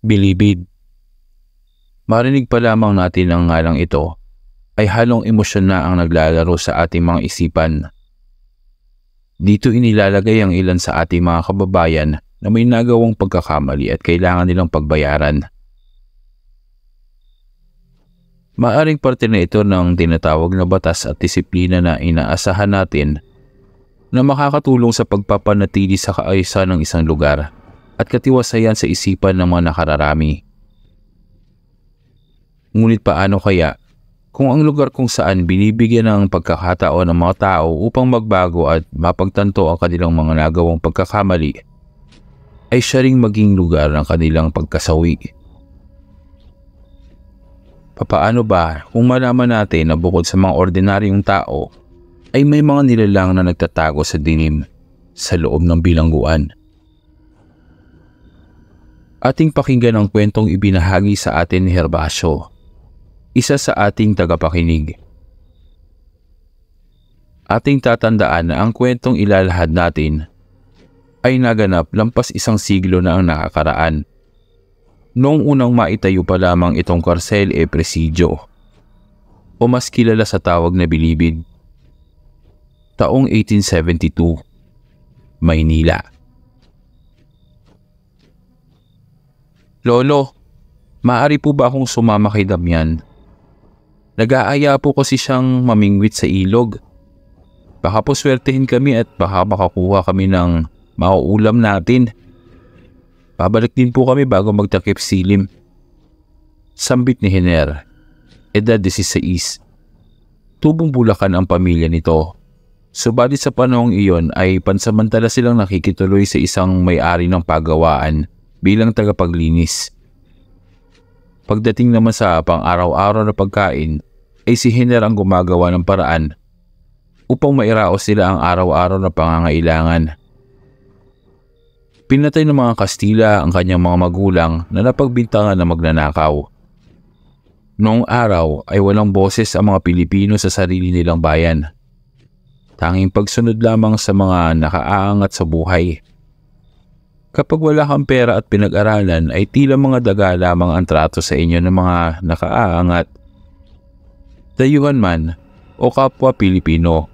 Bilibid. Marinig pa lamang natin ang ngalang ito ay halong emosyon na ang naglalaro sa ating mga isipan. Dito inilalagay ang ilan sa ating mga kababayan na may nagawang pagkakamali at kailangan nilang pagbayaran. Maaring parte na ito ng tinatawag na batas at disiplina na inaasahan natin na makakatulong sa pagpapanatili sa kaayusan ng isang lugar at katiwasayan sa isipan ng mga nakararami. Ngunit paano kaya kung ang lugar kung saan binibigyan ng pagkakataon ng mga tao upang magbago at mapagtanto ang kanilang mga nagawang pagkakamali ay siya ring maging lugar ng kanilang pagkasawi. Papaano ba kung malaman natin na bukod sa mga ordinaryong tao ay may mga nilalang na nagtatago sa dinim sa loob ng bilangguan? ating pakinggan ang kwentong ibinahagi sa atin ni Herbacio, isa sa ating tagapakinig. Ating tatandaan na ang kwentong ilalahad natin ay naganap lampas isang siglo na ang nakakaraan. Noong unang maitayo pa lamang itong karsel e presidyo o mas kilala sa tawag na bilibid. Taong 1872, Maynila. Maynila Lolo, maaari po ba akong sumama kay Damian? Nag-aaya po kasi siyang mamingwit sa ilog. Baka po swertehin kami at baka makakuha kami ng mauulam natin. Pabalik din po kami bago magtakip silim. Sambit ni Hiner, edad 16. Tubong bulakan ang pamilya nito. Subalit sa panahong iyon ay pansamantala silang nakikituloy sa isang may-ari ng pagawaan bilang tagapaglinis. Pagdating naman sa pang-araw-araw na pagkain, ay si Henner ang gumagawa ng paraan upang mairaos nila ang araw-araw na pangangailangan. Pinatay ng mga Kastila ang kanyang mga magulang na napagbintangan na magnanakaw. Noong araw ay walang boses ang mga Pilipino sa sarili nilang bayan. Tanging pagsunod lamang sa mga nakaaangat sa buhay. Kapag wala kang pera at pinag-aralan ay tila mga daga lamang ang trato sa inyo ng mga nakaaangat, dayuhan man o kapwa Pilipino.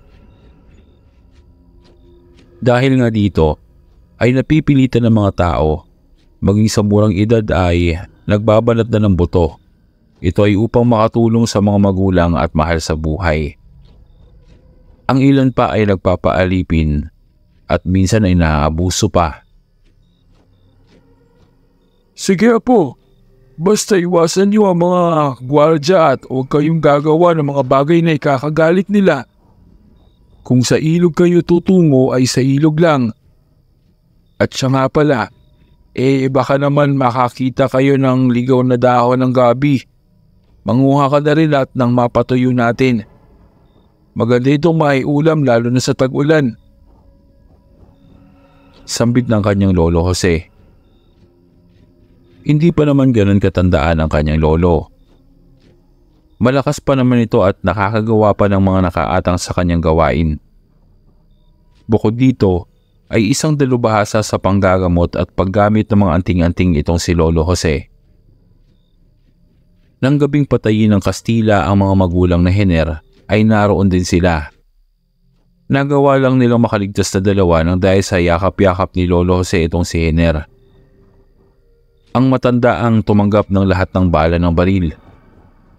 Dahil nga dito ay napipilitan ng mga tao, maging sa murang edad ay nagbabalat na ng buto. Ito ay upang makatulong sa mga magulang at mahal sa buhay. Ang ilan pa ay nagpapaalipin at minsan ay naaabuso pa Sige po, basta iwasan niyo ang mga gwardya at huwag kayong gagawa ng mga bagay na ikakagalit nila. Kung sa ilog kayo tutungo ay sa ilog lang. At siya nga pala, eh baka naman makakita kayo ng ligaw na dahon ng gabi. Manguha ka na rin lahat ng mapatuyo natin. Maganda itong maiulam lalo na sa tag-ulan. Sambit ng kanyang lolo Jose. Hindi pa naman ganun katandaan ang kanyang lolo. Malakas pa naman ito at nakakagawa pa ng mga nakaatang sa kanyang gawain. Bukod dito, ay isang dalubahasa sa panggagamot at paggamit ng mga anting-anting itong si Lolo Jose. Nang gabing patayin ng Kastila ang mga magulang na Hener, ay naroon din sila. Nagawa lang nilang makaligtas na dalawa nang dahil sa yakap-yakap ni Lolo Jose itong si Hener ang matanda ang tumanggap ng lahat ng bala ng baril.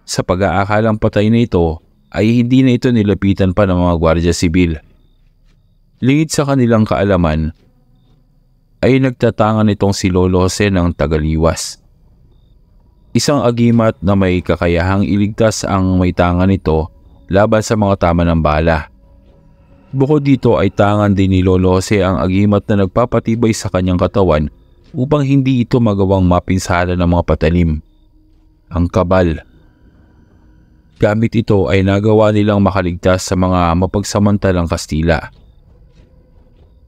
Sa pag-aakalang patay na ito, ay hindi na ito nilapitan pa ng mga gwardya sibil. Lingit sa kanilang kaalaman, ay nagtatangan itong si Lolo Jose ng tagaliwas. Isang agimat na may kakayahang iligtas ang may tangan nito laban sa mga tama ng bala. Bukod dito ay tangan din ni Lolo Jose ang agimat na nagpapatibay sa kanyang katawan upang hindi ito magawang mapinsala ng mga patalim, ang kabal. Gamit ito ay nagawa nilang makaligtas sa mga mapagsamantalang Kastila.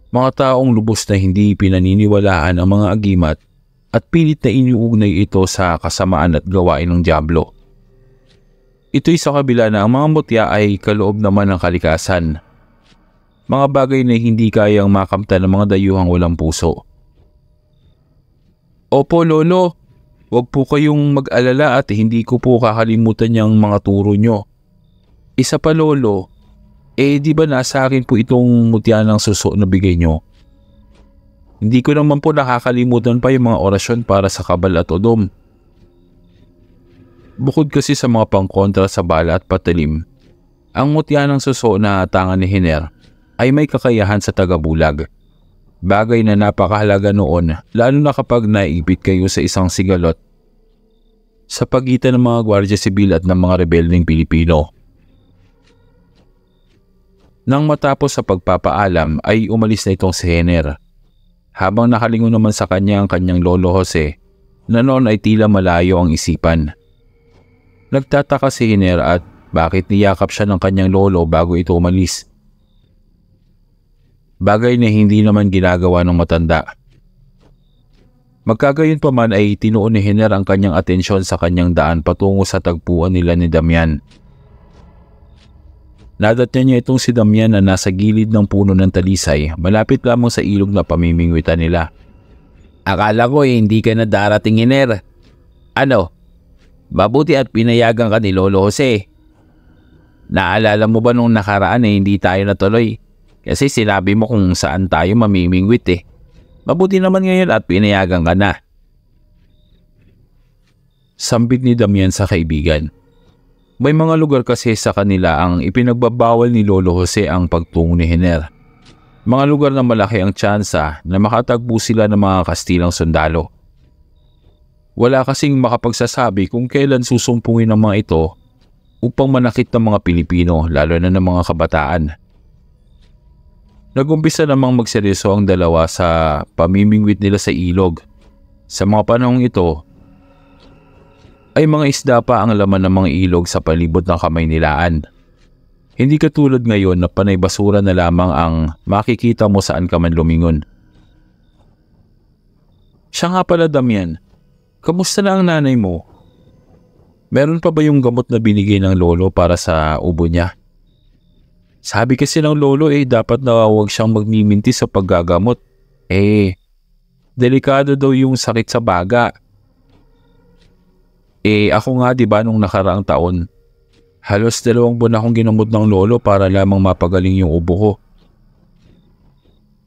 Mga taong lubos na hindi pinaniniwalaan ang mga agimat at pilit na iniugnay ito sa kasamaan at gawain ng Diablo. Ito'y sa kabila na ang mga mutya ay kaloob naman ng kalikasan. Mga bagay na hindi kayang makamta ng mga dayuhang walang puso. Opo lolo, wag po kayong mag-alala at hindi ko po kakalimutan yung mga turo nyo. Isa pa lolo, eh di ba nasa akin po itong mutya ng suso na bigay nyo? Hindi ko naman po nakakalimutan pa yung mga orasyon para sa kabal at odom. Bukod kasi sa mga pangkontra sa bala at patalim, ang mutya ng suso na tangan ni Hiner ay may kakayahan sa tagabulag. bulag Bagay na napakahalaga noon lalo na kapag naipit kayo sa isang sigalot sa pagitan ng mga gwardya sibil at ng mga rebelding Pilipino. Nang matapos sa pagpapaalam ay umalis na itong si Henner. Habang nakalingon naman sa kanya ang kanyang lolo Jose, na noon ay tila malayo ang isipan. Nagtataka si Hiner at bakit niyakap siya ng kanyang lolo bago ito umalis bagay na hindi naman ginagawa ng matanda. Magkagayon pa man ay tinuon ni Hener ang kanyang atensyon sa kanyang daan patungo sa tagpuan nila ni Damian. Nadatnya niya itong si Damian na nasa gilid ng puno ng talisay, malapit lamang sa ilog na pamimingwitan nila. Akala ko eh, hindi ka na darating Hener. Ano? Mabuti at pinayagan ka ni Lolo Jose. Naalala mo ba nung nakaraan eh, hindi tayo natuloy? Kasi sinabi mo kung saan tayo mamimingwit eh. Mabuti naman ngayon at pinayagan ka na. Sambit ni Damian sa kaibigan. May mga lugar kasi sa kanila ang ipinagbabawal ni Lolo Jose ang pagtungo ni Hener. Mga lugar na malaki ang tsansa na makatagpo sila ng mga Kastilang sundalo. Wala kasing makapagsasabi kung kailan susumpungin ang mga ito upang manakit ng mga Pilipino lalo na ng mga kabataan. Nagumpisa namang magseryoso ang dalawa sa pamimingwit nila sa ilog. Sa mga panahong ito, ay mga isda pa ang laman ng mga ilog sa palibot ng kamay nilaan. Hindi katulad ngayon na panay basura na lamang ang makikita mo saan ka man lumingon. Siya nga pala Damian, kamusta na ang nanay mo? Meron pa ba yung gamot na binigay ng lolo para sa ubo niya? Sabi kasi ng lolo eh, dapat na huwag siyang magmiminti sa paggagamot. Eh, delikado daw yung sakit sa baga. Eh, ako nga 'di ba nung nakaraang taon, halos dalawang buwan akong ginamot ng lolo para lamang mapagaling yung ubo ko.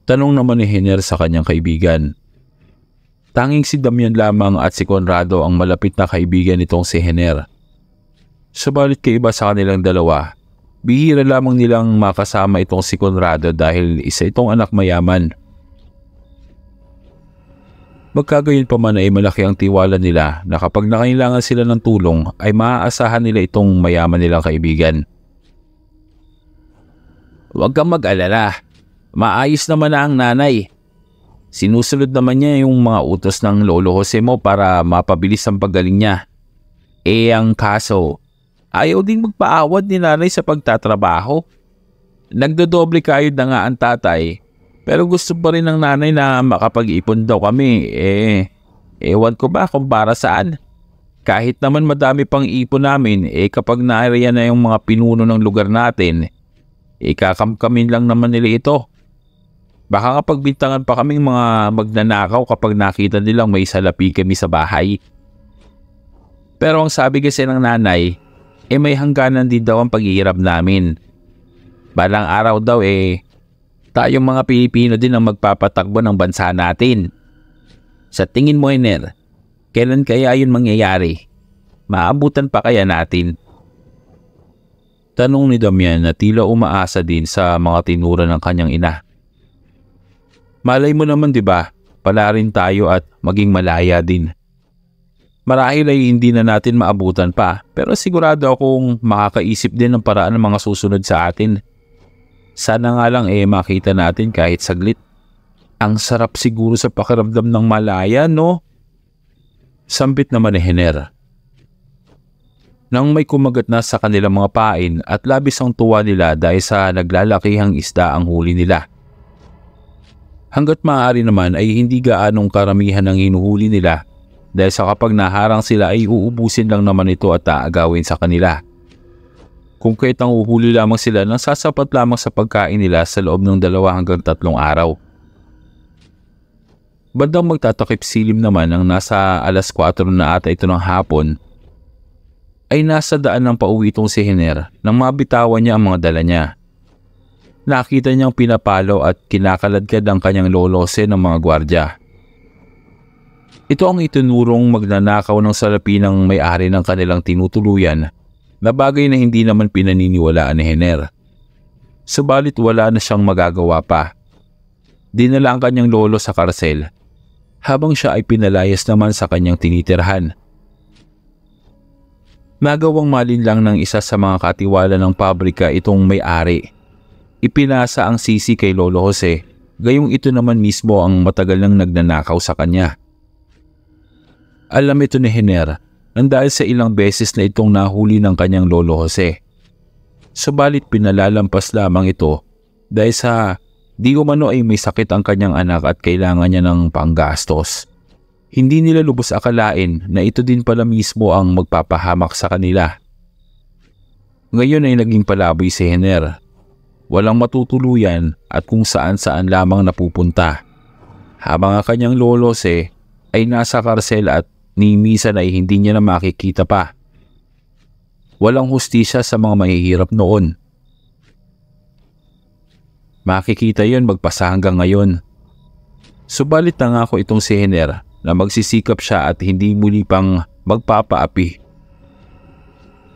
Tanong naman ni Henner sa kanyang kaibigan. Tanging si Damian lamang at si Conrado ang malapit na kaibigan nitong si Henner. Subalit kaiba sa kanilang dalawa Bihira lamang nilang makasama itong si Conrado dahil isa itong anak mayaman. Magkagayon pa man ay malaki ang tiwala nila na kapag nakailangan sila ng tulong ay maaasahan nila itong mayaman nilang kaibigan. Huwag kang mag-alala. Maayos naman na ang nanay. Sinusulod naman niya yung mga utos ng lolo Jose mo para mapabilis ang paggaling niya. Eh ang kaso, Ayaw din magpaawad ni nanay sa pagtatrabaho. Nagdodoble kayo na nga ang tatay pero gusto pa rin ng nanay na makapag-ipon daw kami. Eh, ewan ko ba kung para saan. Kahit naman madami pang ipon namin, eh kapag naariya na yung mga pinuno ng lugar natin, eh kakamkamin lang naman nila ito. Baka nga pagbintangan pa kaming mga magnanakaw kapag nakita nilang may salapi kami sa bahay. Pero ang sabi kasi ng nanay, eh may hangganan din daw ang paghihirap namin. Balang araw daw eh, tayong mga Pilipino din ang magpapatakbo ng bansa natin. Sa tingin mo, Ener, kailan kaya yun mangyayari? Maabutan pa kaya natin? Tanong ni Damian na tila umaasa din sa mga tinura ng kanyang ina. Malay mo naman 'di ba? Pala rin tayo at maging malaya din. Marahil ay hindi na natin maabutan pa pero sigurado akong makakaisip din ng paraan ng mga susunod sa atin. Sana nga lang eh makita natin kahit saglit. Ang sarap siguro sa pakiramdam ng malaya no? Sambit naman ni Henera nang may kumagat na sa kanilang mga pain at labis ang tuwa nila dahil sa naglalakihang isda ang huli nila. Hanggat maaari naman ay hindi gaanong karamihan ang hinuhuli nila dahil sa kapag naharang sila ay uubusin lang naman ito at aagawin sa kanila. Kung kahit ang uhuli lamang sila nang sasapat lamang sa pagkain nila sa loob ng dalawa hanggang tatlong araw. Bandang magtatakip silim naman ang nasa alas 4 na ata ito ng hapon ay nasa daan ng pauwi itong si Hiner nang mabitawan niya ang mga dala niya. Nakita niyang pinapalo at kinakaladkad ang kanyang lolose ng mga gwardya. Ito ang itinurong magnanakaw ng salapi ng may-ari ng kanilang tinutuluyan na bagay na hindi naman pinaniniwalaan ni Hener. Subalit wala na siyang magagawa pa. Dinala ang kanyang lolo sa karsel habang siya ay pinalayas naman sa kanyang tinitirhan. Nagawang malinlang ng isa sa mga katiwala ng pabrika itong may-ari. Ipinasa ang sisi kay Lolo Jose, gayong ito naman mismo ang matagal nang nagnanakaw sa kanya. Alam ito ni Hiner nang dahil sa ilang beses na itong nahuli ng kanyang lolo Jose. Subalit pinalalampas lamang ito dahil sa di umano ay may sakit ang kanyang anak at kailangan niya ng panggastos. Hindi nila lubos akalain na ito din pala mismo ang magpapahamak sa kanila. Ngayon ay naging palaboy si Hener. Walang matutuluyan at kung saan-saan lamang napupunta. Habang ang kanyang lolo lolose ay nasa karsel at ni minsan ay hindi niya na makikita pa. Walang hustisya sa mga mahihirap noon. Makikita yon magpasa hanggang ngayon. Subalit nga ako itong si Henner na magsisikap siya at hindi muli pang magpapaapi.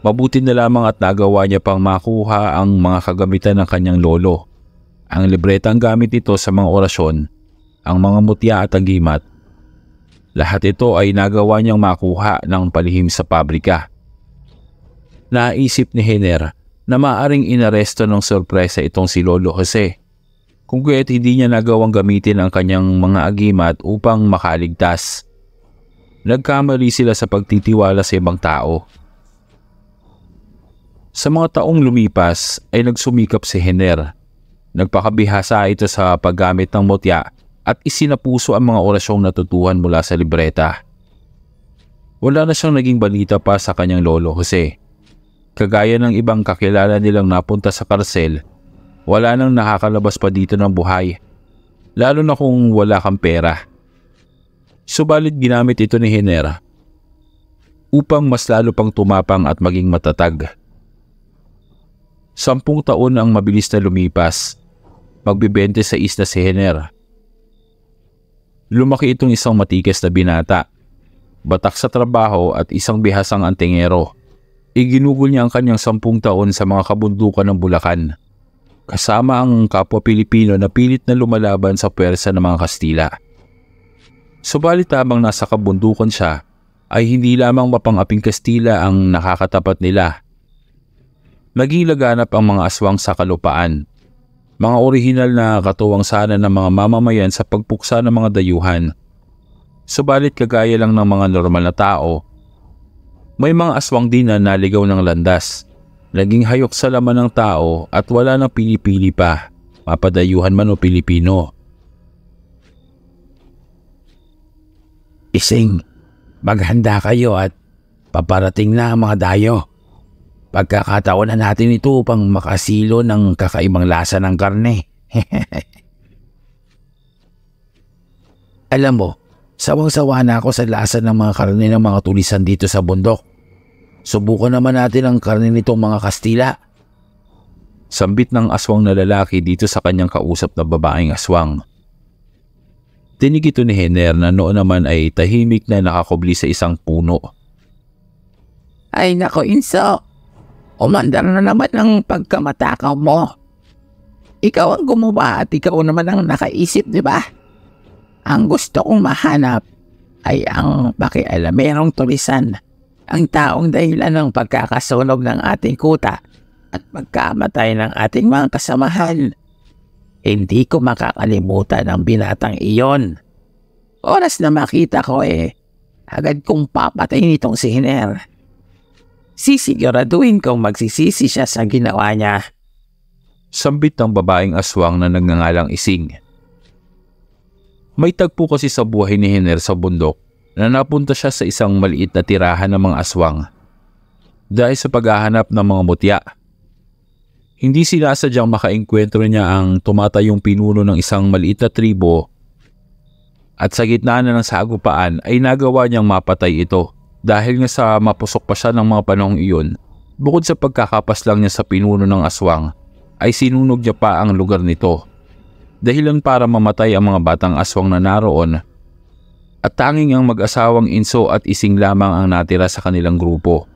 Mabuti na lamang at nagawa niya pang makuha ang mga kagamitan ng kanyang lolo. Ang libretang gamit ito sa mga orasyon, ang mga mutya at ang agimat lahat ito ay nagawa niyang makuha ng palihim sa pabrika. Naisip ni Hener na maaring inaresto ng sorpresa itong si Lolo Jose. Kung kaya't hindi niya nagawang gamitin ang kanyang mga agimat upang makaligtas. Nagkamali sila sa pagtitiwala sa ibang tao. Sa mga taong lumipas ay nagsumikap si Hener. Nagpakabihasa ito sa paggamit ng motya at isinapuso ang mga orasyong natutuhan mula sa libreta. Wala na siyang naging balita pa sa kanyang lolo Jose. Kagaya ng ibang kakilala nilang napunta sa karsel, wala nang nakakalabas pa dito ng buhay, lalo na kung wala kang pera. Subalit ginamit ito ni Henera upang mas lalo pang tumapang at maging matatag. Sampung taon ang mabilis na lumipas. Magbibente sa isla si Henera Lumaki itong isang matigas na binata, batak sa trabaho at isang bihasang antingero. Iginugol niya ang kanyang sampung taon sa mga kabundukan ng Bulacan, kasama ang kapwa Pilipino na pilit na lumalaban sa pwersa ng mga Kastila. Subalit habang nasa kabundukan siya, ay hindi lamang mapangaping Kastila ang nakakatapat nila. Naging laganap ang mga aswang sa kalupaan mga orihinal na katuwang sana ng mga mamamayan sa pagpuksa ng mga dayuhan. Subalit kagaya lang ng mga normal na tao, may mga aswang din na naligaw ng landas, naging hayok sa laman ng tao at wala nang pinipili pa, mapadayuhan man o Pilipino. Ising, maghanda kayo at paparating na ang mga dayo. Pagkakataon na natin ito upang makasilo ng kakaibang lasa ng karne. Alam mo, sawang-sawa na ako sa lasa ng mga karne ng mga tulisan dito sa bundok. Subukan naman natin ang karne nitong mga Kastila. Sambit ng aswang na lalaki dito sa kanyang kausap na babaeng aswang. Tinig ito ni Hener na noon naman ay tahimik na nakakubli sa isang puno. Ay nako Inso, Umandar na naman ang pagkamatakaw mo. Ikaw ang gumawa at ikaw naman ang nakaisip, di ba? Ang gusto kong mahanap ay ang pakialamerong tulisan, ang taong dahilan ng pagkakasunog ng ating kuta at pagkamatay ng ating mga kasamahan. Hindi ko makakalimutan ang binatang iyon. Oras na makita ko eh, agad kong papatayin itong si Hiner sisiguraduhin kong magsisisi siya sa ginawa niya. Sambit ng babaeng aswang na nagngangalang ising. May tagpo kasi sa buhay ni Hiner sa bundok na napunta siya sa isang maliit na tirahan ng mga aswang dahil sa paghahanap ng mga mutya. Hindi sinasadyang makaengkwentro niya ang tumatayong pinuno ng isang maliit na tribo at sa gitna na ng sagupaan ay nagawa niyang mapatay ito. Dahil nga sa mapusok pa siya ng mga panong iyon, bukod sa pagkakapas lang niya sa pinuno ng aswang, ay sinunog niya pa ang lugar nito. Dahilan para mamatay ang mga batang aswang na naroon at tanging ang mag-asawang inso at ising lamang ang natira sa kanilang grupo.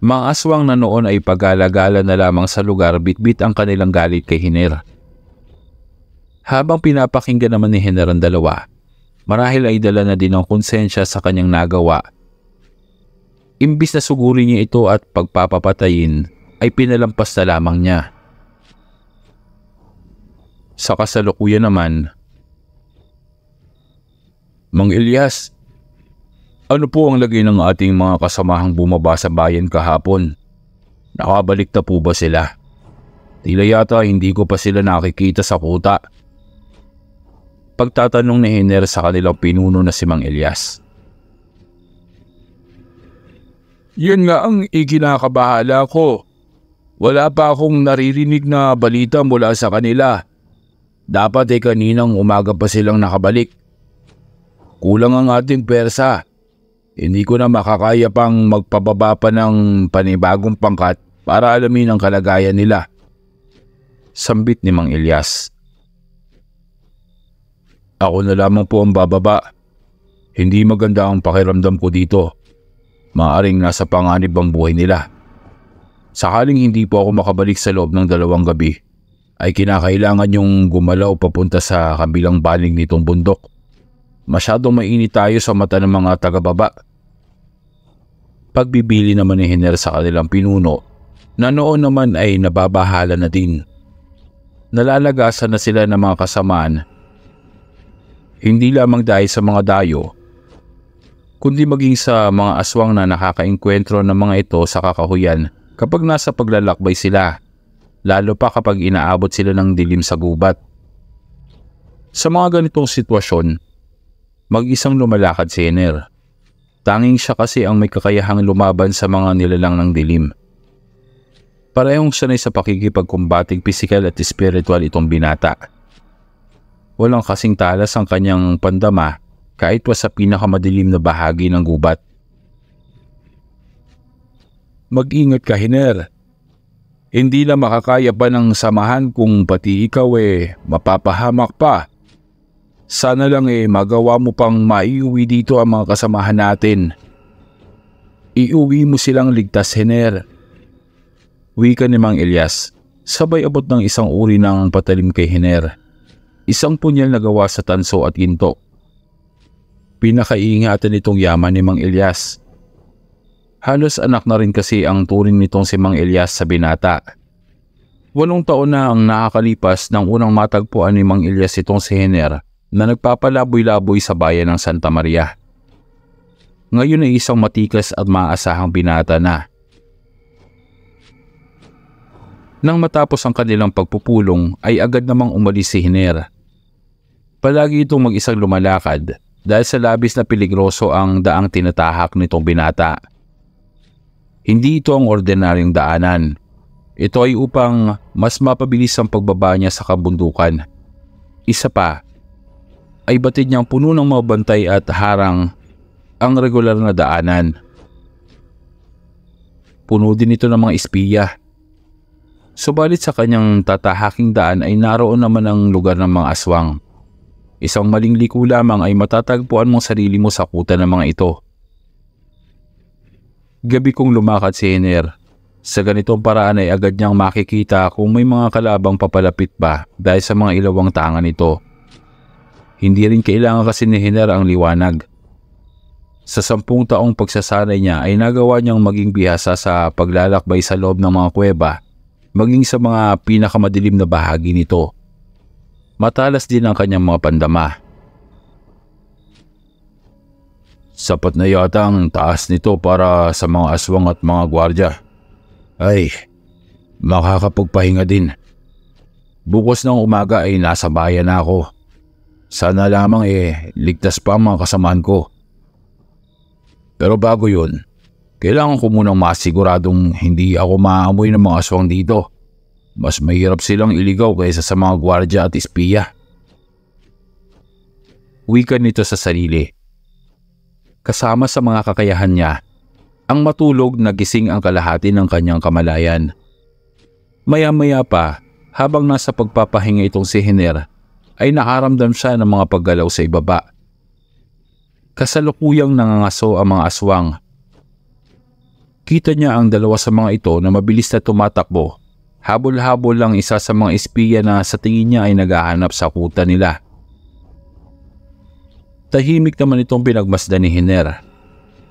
Mga aswang na noon ay pagalagala na lamang sa lugar bitbit ang kanilang galit kay Hiner. Habang pinapakinggan naman ni Hiner ang dalawa, marahil ay dala na din ang konsensya sa kanyang nagawa Imbis na sugurin niya ito at pagpapapatayin, ay pinalampas na lamang niya. Sa kasalukuyan naman, Mang Elias, ano po ang lagay ng ating mga kasamahang bumaba sa bayan kahapon? Nakabalik na po ba sila? Tila yata hindi ko pa sila nakikita sa kuta. Pagtatanong ni Henner sa kanilang pinuno na si Mang Elias. Yun nga ang ikinakabahala ko. Wala pa akong naririnig na balita mula sa kanila. Dapat ay eh, kaninang umaga pa silang nakabalik. Kulang ang ating persa. Hindi ko na makakaya pang magpababa pa ng panibagong pangkat para alamin ang kalagayan nila. Sambit ni Mang Ilyas. Ako na lamang po ang bababa. Hindi maganda ang pakiramdam ko dito. Maaring nasa panganib ang buhay nila. Sakaling hindi po ako makabalik sa loob ng dalawang gabi, ay kinakailangan yung gumalaw papunta sa kabilang baling nitong bundok. Masyadong mainit tayo sa mata ng mga tagababa. Pagbibili naman ni Hener sa kanilang pinuno, na noon naman ay nababahala na din. Nalalagasan na sila ng mga kasamaan. Hindi lamang dahil sa mga dayo, kundi maging sa mga aswang na nakakaengkwentro ng mga ito sa kakahuyan kapag nasa paglalakbay sila, lalo pa kapag inaabot sila ng dilim sa gubat. Sa mga ganitong sitwasyon, mag-isang lumalakad si Ener. Tanging siya kasi ang may kakayahang lumaban sa mga nilalang ng dilim. Parehong sanay sa pakikipagkumbating physical at spiritual itong binata. Walang kasing talas ang kanyang pandama kahit pa sa pinakamadilim na bahagi ng gubat. Mag-ingat ka, Hiner. Hindi na makakaya pa ng samahan kung pati ikaw eh mapapahamak pa. Sana lang eh magawa mo pang maiuwi dito ang mga kasamahan natin. Iuwi mo silang ligtas, Hiner. Wika ni Mang Elias, sabay abot ng isang uri ng patalim kay Hiner. Isang punyal na gawa sa tanso at ginto Pinakaingatan itong yaman ni Mang Elias. Halos anak na rin kasi ang turing nitong si Mang Elias sa binata. Walong taon na ang nakakalipas ng unang matagpuan ni Mang Elias itong si Hener na nagpapalaboy-laboy sa bayan ng Santa Maria. Ngayon ay isang matikas at maasahang binata na. Nang matapos ang kanilang pagpupulong ay agad namang umalis si Hiner. Palagi itong mag-isang lumalakad dahil sa labis na peligroso ang daang tinatahak nitong binata. Hindi ito ang ordinaryong daanan. Ito ay upang mas mapabilis ang pagbaba niya sa kabundukan. Isa pa, ay batid niyang puno ng mabantay at harang ang regular na daanan. Puno din ito ng mga espiya. Subalit sa kanyang tatahaking daan ay naroon naman ang lugar ng mga aswang. Isang maling liko lamang ay matatagpuan mong sarili mo sa kuta ng mga ito. Gabi kong lumakad si Hener. Sa ganitong paraan ay agad niyang makikita kung may mga kalabang papalapit ba dahil sa mga ilawang tangan nito. Hindi rin kailangan kasi ni Hener ang liwanag. Sa sampung taong pagsasanay niya ay nagawa niyang maging bihasa sa paglalakbay sa loob ng mga kuweba maging sa mga pinakamadilim na bahagi nito. Matalas din ang kanyang mga pandama. Sapat na yata ang taas nito para sa mga aswang at mga gwardya. Ay, makakapagpahinga din. Bukos ng umaga ay nasa bayan na ako. Sana lamang eh, ligtas pa ang mga kasamahan ko. Pero bago yun, kailangan ko munang masiguradong hindi ako maamoy ng mga aswang dito. Mas mahirap silang iligaw kaysa sa mga gwardya at espiya. Wika nito sa sarili. Kasama sa mga kakayahan niya, ang matulog nagising ang kalahati ng kanyang kamalayan. Maya-maya pa, habang nasa pagpapahinga itong si Hiner, ay nakaramdam siya ng mga paggalaw sa ibaba. Kasalukuyang nangangaso ang mga aswang. Kita niya ang dalawa sa mga ito na mabilis na tumatakbo Habol-habol lang isa sa mga espiya na sa tingin niya ay naghahanap sa kuta nila. Tahimik naman itong pinagmasdan ni Hiner.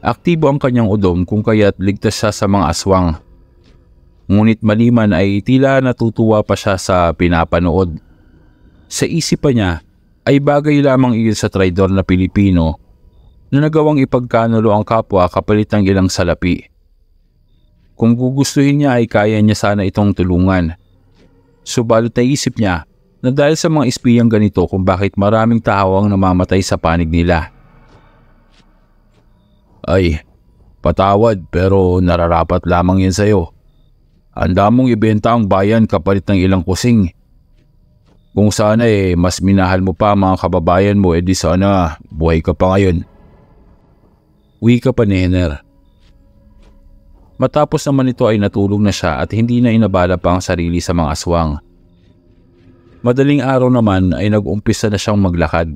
Aktibo ang kanyang udom kung kaya't ligtas siya sa mga aswang. Ngunit maliman ay tila natutuwa pa siya sa pinapanood. Sa isip pa niya ay bagay lamang iyon sa traidor na Pilipino na nagawang ipagkanulo ang kapwa kapalit ng ilang salapi kung gugustuhin niya ay kaya niya sana itong tulungan. Subalit naisip niya na dahil sa mga espiyang ganito kung bakit maraming tao ang namamatay sa panig nila. Ay, patawad pero nararapat lamang yan sa'yo. Handa mong ibenta ang bayan kapalit ng ilang kusing. Kung sana eh, mas minahal mo pa mga kababayan mo, edi eh sana buhay ka pa ngayon. Uwi ka pa, Nener. Matapos naman ito ay natulog na siya at hindi na inabala pa ang sarili sa mga aswang. Madaling araw naman ay nag-umpisa na siyang maglakad.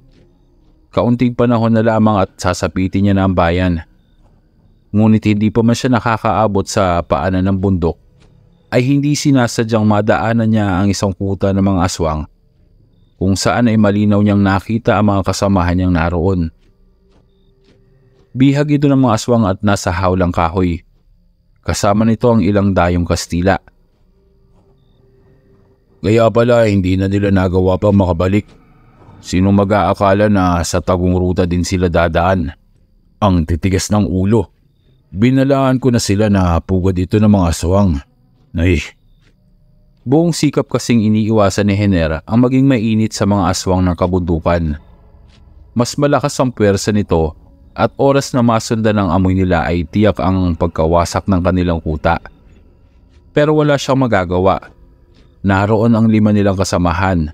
Kaunting panahon na lamang at sasapitin niya na ang bayan. Ngunit hindi pa man siya nakakaabot sa paanan ng bundok ay hindi sinasadyang madaanan niya ang isang kuta ng mga aswang kung saan ay malinaw niyang nakita ang mga kasamahan niyang naroon. Bihag ito ng mga aswang at nasa hawlang kahoy Kasama nito ang ilang dayong Kastila. Kaya pala hindi na nila nagawa pa makabalik. Sino mag-aakala na sa tagong ruta din sila dadaan? Ang titigas ng ulo. Binalaan ko na sila na pugad ito ng mga aswang. Ay, buong sikap kasing iniiwasan ni Henera ang maging mainit sa mga aswang ng kabundukan. Mas malakas ang pwersa nito at oras na masundan ng amoy nila ay tiyak ang pagkawasak ng kanilang kuta. Pero wala siyang magagawa. Naroon ang lima nilang kasamahan.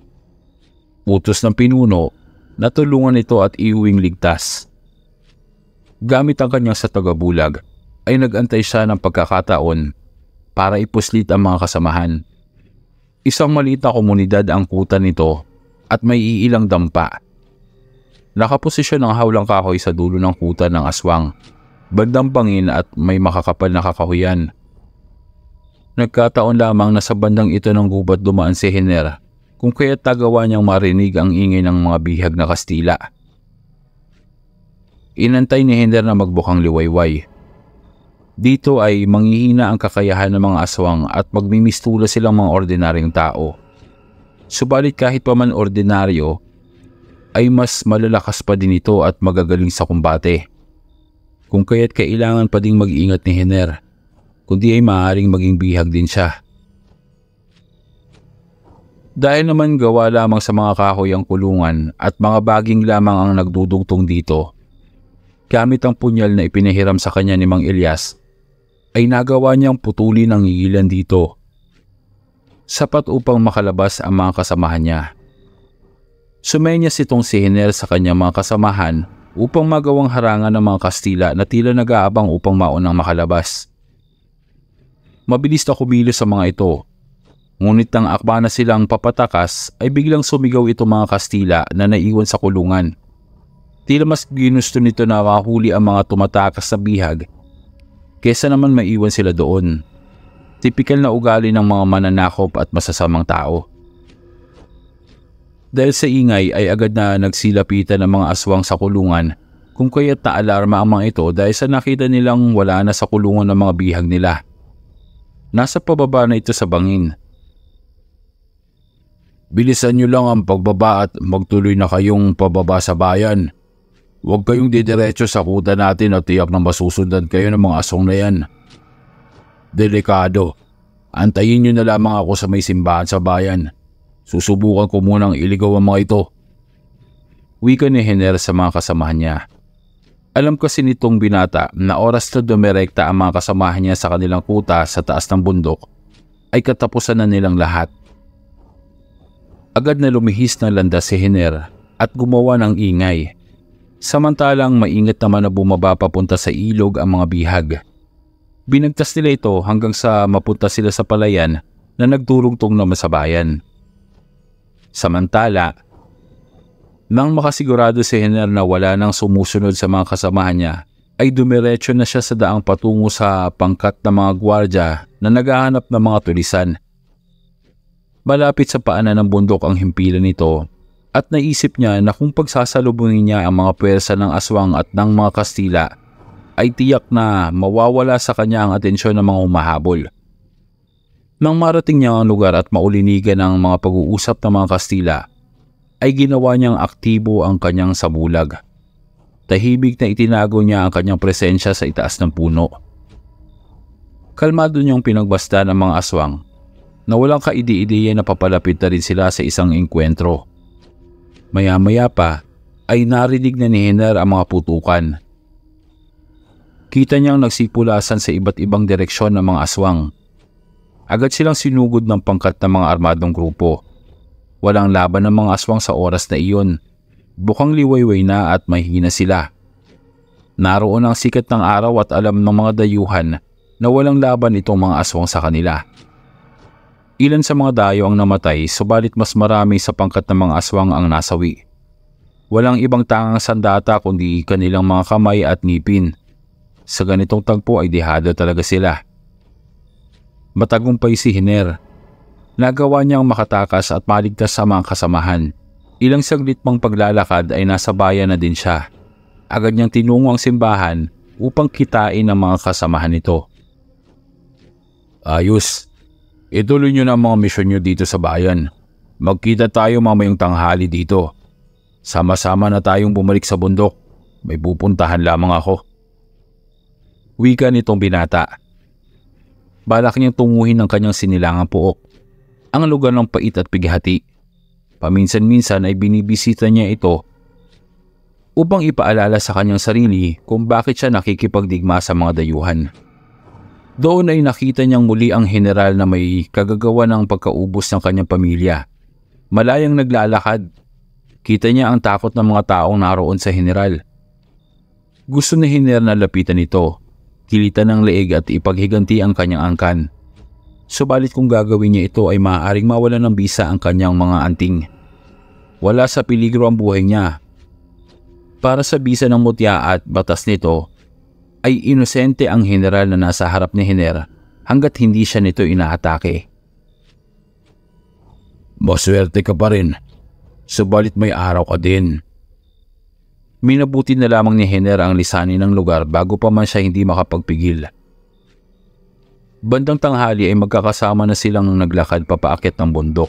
Utos ng pinuno, natulungan ito at iuwing ligtas. Gamit ang kanyang sa tagabulag, ay nagantay siya ng pagkakataon para ipuslit ang mga kasamahan. Isang maliit na komunidad ang kuta nito at may iilang dampa Nakaposisyon ang hawlang kahoy sa dulo ng kuta ng aswang, bandang pangin at may makakapal na kakahuyan. Nagkataon lamang na sa bandang ito ng gubat dumaan si Henera, kung kaya't tagawa niyang marinig ang ingay ng mga bihag na Kastila. Inantay ni Hender na magbukang liwayway. Dito ay manghihina ang kakayahan ng mga aswang at magmimistula silang mga ordinaryong tao. Subalit kahit pa man ordinaryo, ay mas malalakas pa din ito at magagaling sa kumbate. Kung kaya't kailangan pa ding mag-ingat ni Hener, kundi ay maaaring maging bihag din siya. Dahil naman gawa lamang sa mga kahoy ang kulungan at mga baging lamang ang nagdudugtong dito, gamit ang punyal na ipinahiram sa kanya ni Mang Elias, ay nagawa niyang putulin ang igilan dito. Sapat upang makalabas ang mga kasamahan niya sumenyas itong si Hinel sa kanyang mga kasamahan upang magawang harangan ng mga Kastila na tila nag-aabang upang maunang makalabas. Mabilis na kumilos sa mga ito. Ngunit nang akba na silang papatakas ay biglang sumigaw itong mga Kastila na naiwan sa kulungan. Tila mas ginusto nito na makahuli ang mga tumatakas sa bihag kesa naman maiwan sila doon. Tipikal na ugali ng mga mananakop at masasamang tao. Dahil sa ingay ay agad na nagsilapitan ang mga aswang sa kulungan kung kaya't naalarma ang mga ito dahil sa nakita nilang wala na sa kulungan ng mga bihag nila. Nasa pababa na ito sa bangin. Bilisan nyo lang ang pagbaba at magtuloy na kayong pababa sa bayan. Huwag kayong didiretso sa kuta natin at tiyak na masusundan kayo ng mga asong na yan. Delikado. Antayin nyo na lamang ako sa may simbahan sa bayan. Susubukan ko munang iligaw ang mga ito. Wika ni Hener sa mga kasamahan niya. Alam kasi nitong binata na oras na dumirekta ang mga kasamahan niya sa kanilang kuta sa taas ng bundok ay katapusan na nilang lahat. Agad na lumihis ng landas si Hener at gumawa ng ingay. Samantalang maingat naman na bumaba papunta sa ilog ang mga bihag. Binagtas nila ito hanggang sa mapunta sila sa palayan na nagdurugtong naman sa bayan. Samantala, nang makasigurado si Hener na wala nang sumusunod sa mga kasamahan niya, ay dumiretso na siya sa daang patungo sa pangkat ng mga gwardya na naghahanap ng mga tulisan. Malapit sa paanan ng bundok ang himpilan nito at naisip niya na kung pagsasalubungin niya ang mga pwersa ng aswang at ng mga Kastila, ay tiyak na mawawala sa kanya ang atensyon ng mga humahabol. Nang marating niya ang lugar at maulinigan ang mga pag-uusap ng mga Kastila, ay ginawa niyang aktibo ang kanyang sabulag. Tahibig na itinago niya ang kanyang presensya sa itaas ng puno. Kalmado niyang pinagbasta ng mga aswang na walang kaidi-ideya na papalapit na rin sila sa isang engkwentro. Maya-maya pa ay narinig na ni Hener ang mga putukan. Kita niyang nagsipulasan sa iba't ibang direksyon ng mga aswang Agad silang sinugod ng pangkat ng mga armadong grupo. Walang laban ng mga aswang sa oras na iyon. Bukang liwayway na at mahina sila. Naroon ang sikat ng araw at alam ng mga dayuhan na walang laban itong mga aswang sa kanila. Ilan sa mga dayo ang namatay subalit mas marami sa pangkat ng mga aswang ang nasawi. Walang ibang tangang sandata kundi kanilang mga kamay at ngipin. Sa ganitong tagpo ay dehado talaga sila Matagumpay si Hiner. Nagawa niyang makatakas at maligtas sa mga kasamahan. Ilang saglit pang paglalakad ay nasa bayan na din siya. Agad niyang tinungo ang simbahan upang kitain ang mga kasamahan nito. Ayos, ituloy niyo na ang mga misyon niyo dito sa bayan. Magkita tayo mamayong tanghali dito. Sama-sama na tayong bumalik sa bundok. May pupuntahan lamang ako. Wika nitong binata balak niyang tunguhin ang kanyang sinilangang puok. Ang lugar ng pait at pighati. Paminsan-minsan ay binibisita niya ito upang ipaalala sa kanyang sarili kung bakit siya nakikipagdigma sa mga dayuhan. Doon ay nakita niyang muli ang general na may kagagawa ng pagkaubos ng kanyang pamilya. Malayang naglalakad. Kita niya ang takot ng mga taong naroon sa general. Gusto ni Hiner na lapitan ito kilitan ng leeg at ipaghiganti ang kanyang angkan. Subalit kung gagawin niya ito ay maaaring mawala ng bisa ang kanyang mga anting. Wala sa piligro ang buhay niya. Para sa bisa ng mutya at batas nito, ay inosente ang general na nasa harap ni Hiner hanggat hindi siya nito inaatake. Maswerte ka pa rin, subalit may araw ka din Minabuti na lamang ni Henner ang lisanin ng lugar bago pa man siya hindi makapagpigil. Bandang tanghali ay magkakasama na silang naglakad papaakit ng bundok.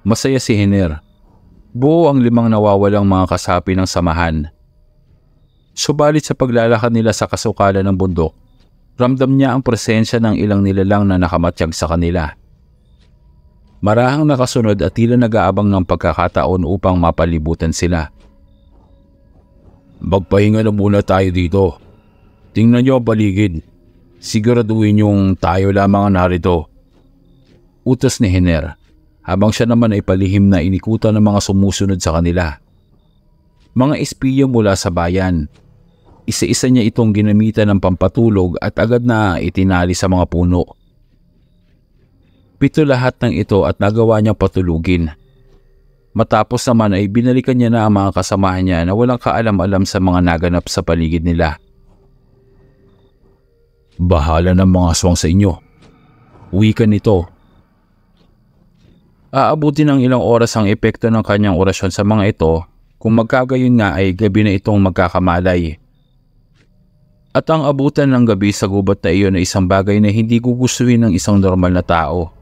Masaya si Henner. Buo ang limang nawawalang mga kasapi ng samahan. Subalit sa paglalakad nila sa kasukalan ng bundok, ramdam niya ang presensya ng ilang nilalang na nakamatyag sa kanila. Marahang nakasunod at tila nag-aabang ng pagkakataon upang mapalibutan sila. Magpahinga na muna tayo dito. Tingnan niyo ang paligid. Siguraduhin yung tayo lamang ang narito. Utos ni Hener habang siya naman ay palihim na inikutan ng mga sumusunod sa kanila. Mga espiyo mula sa bayan. Isa-isa niya itong ginamitan ng pampatulog at agad na itinali sa mga puno. Pito lahat ng ito at nagawa niyang patulugin Matapos naman ay binalikan niya na ang mga kasama niya na walang kaalam-alam sa mga naganap sa paligid nila. Bahala ng mga aswang sa inyo. Uwi ka nito. Aabuti ng ilang oras ang epekto ng kanyang orasyon sa mga ito kung magkagayon nga ay gabi na itong magkakamalay. At ang abutan ng gabi sa gubat na iyon ay isang bagay na hindi gugustuhin ng isang normal na tao.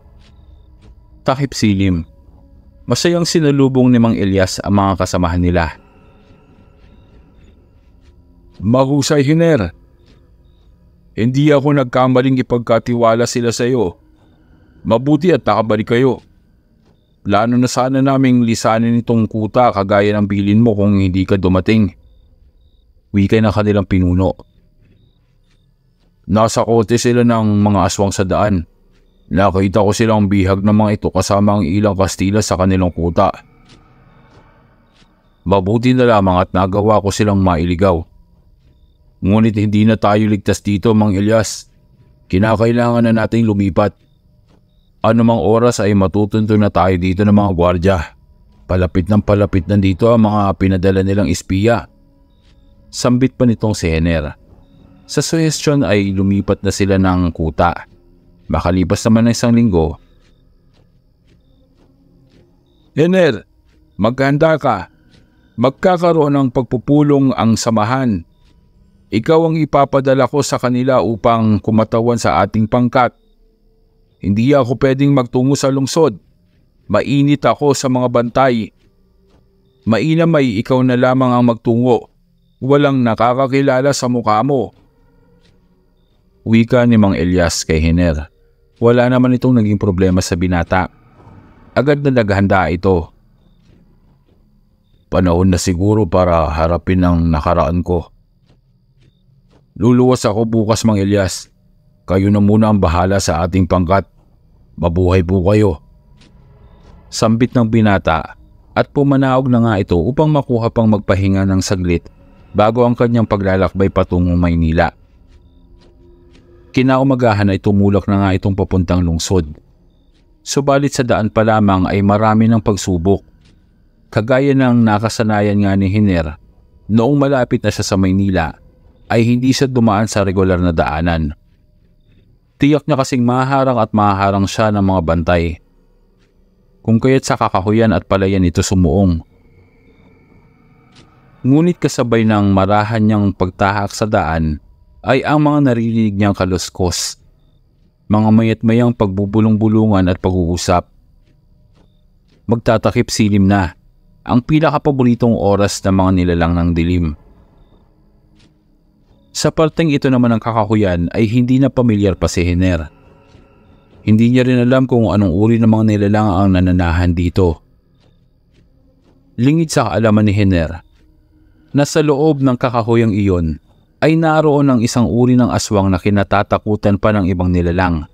Takip silim. Masayang sinulubong ni Mang Elias ang mga kasamahan nila. Mahusay, Hiner. Hindi ako nagkamaling ipagkatiwala sila sa iyo. Mabuti at nakabalik kayo. Plano na sana naming lisanin itong kuta kagaya ng bilin mo kung hindi ka dumating. Wika na kanilang pinuno. Nasa kote sila ng mga aswang sa daan. Nakita ko silang bihag ng mga ito kasama ang ilang Kastila sa kanilang kuta. Mabuti na lamang at nagawa ko silang mailigaw. Ngunit hindi na tayo ligtas dito, Mang Elias. Kinakailangan na nating lumipat. mang oras ay matutunto na tayo dito ng mga gwardya. Palapit ng palapit na dito ang mga pinadala nilang espiya. Sambit pa nitong si Hener. Sa suhestyon ay lumipat na sila ng kuta Makalipas naman ng isang linggo. Enel, maghanda ka. Magkakaroon ng pagpupulong ang samahan. Ikaw ang ipapadala ko sa kanila upang kumatawan sa ating pangkat. Hindi ako pwedeng magtungo sa lungsod. Mainit ako sa mga bantay. Mainamay ikaw na lamang ang magtungo. Walang nakakakilala sa mukha mo. Wika ni Mang Elias kay Hiner. Wala naman itong naging problema sa binata. Agad na naghanda ito. Panahon na siguro para harapin ang nakaraan ko. Luluwas ako bukas Mang Elias. Kayo na muna ang bahala sa ating pangkat. Mabuhay po kayo. Sambit ng binata at pumanaog na nga ito upang makuha pang magpahinga ng saglit bago ang kanyang paglalakbay patungong Maynila. Kinaumagahan ay tumulak na nga itong papuntang lungsod. Subalit sa daan pa lamang ay marami ng pagsubok. Kagaya ng nakasanayan nga ni Hiner, noong malapit na siya sa Maynila, ay hindi siya dumaan sa regular na daanan. Tiyak niya kasing maharang at maharang siya ng mga bantay. Kung kaya't sa kakahuyan at palayan ito sumuong. Ngunit kasabay ng marahan niyang pagtahak sa daan, ay ang mga narinig niyang kaluskos, mga mayat mayang pagbubulong-bulungan at pag-uusap. Magtatakip silim na, ang pinakapaboritong oras ng mga nilalang ng dilim. Sa parteng ito naman ng kakahuyan ay hindi na pamilyar pa si Hener. Hindi niya rin alam kung anong uri ng mga nilalang ang nananahan dito. Lingid sa kaalaman ni Hener, nasa loob ng kakahuyang iyon ay naroon ang isang uri ng aswang na kinatatakutan pa ng ibang nilalang.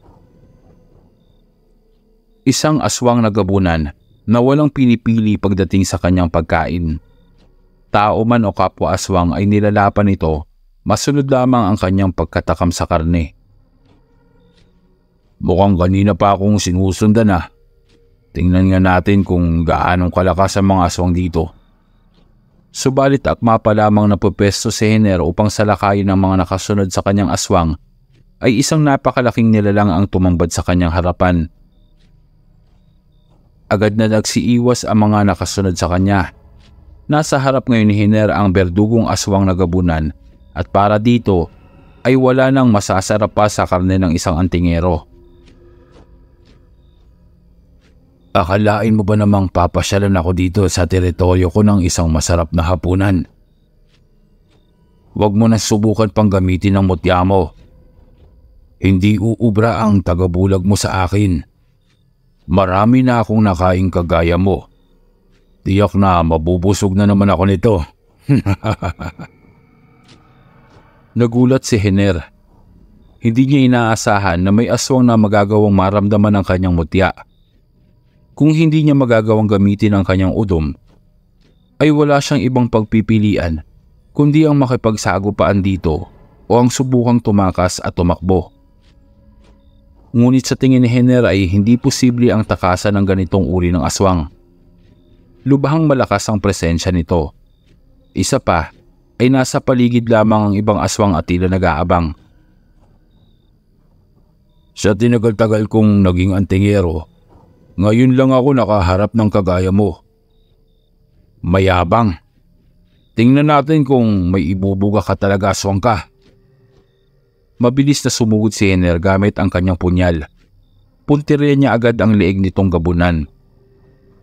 Isang aswang na gabunan na walang pinipili pagdating sa kanyang pagkain. Tao man o kapwa aswang ay nilalapan ito, masunod lamang ang kanyang pagkatakam sa karne. Mukhang kanina pa akong sinusundan ah. Tingnan nga natin kung gaanong kalakas ang mga aswang dito. Subalit akma pa lamang na pupesto si Henero upang salakayin ang mga nakasunod sa kanyang aswang ay isang napakalaking nilalang ang tumambad sa kanyang harapan. Agad na nagsiiwas ang mga nakasunod sa kanya. Nasa harap ngayon ni Hiner ang berdugong aswang na gabunan at para dito ay wala nang masasarap pa sa karne ng isang antingero. Akalain mo ba namang papasyalan ako dito sa teritoryo ko ng isang masarap na hapunan? Huwag mo na subukan pang gamitin ang mutya mo. Hindi uubra ang tagabulag mo sa akin. Marami na akong nakain kagaya mo. Tiyak na mabubusog na naman ako nito. Nagulat si Hener. Hindi niya inaasahan na may aswang na magagawang maramdaman ang kanyang mutya kung hindi niya magagawang gamitin ang kanyang udom, ay wala siyang ibang pagpipilian kundi ang makipagsagupaan dito o ang subukang tumakas at tumakbo. Ngunit sa tingin ni Henner ay hindi posible ang takasan ng ganitong uri ng aswang. Lubhang malakas ang presensya nito. Isa pa ay nasa paligid lamang ang ibang aswang at tila nag-aabang. Sa tinagal-tagal kong naging antingero, ngayon lang ako nakaharap ng kagaya mo. Mayabang. Tingnan natin kung may ibubuga ka talaga aswang ka. Mabilis na sumugod si Ener gamit ang kanyang punyal. Puntirya niya agad ang leeg nitong gabunan.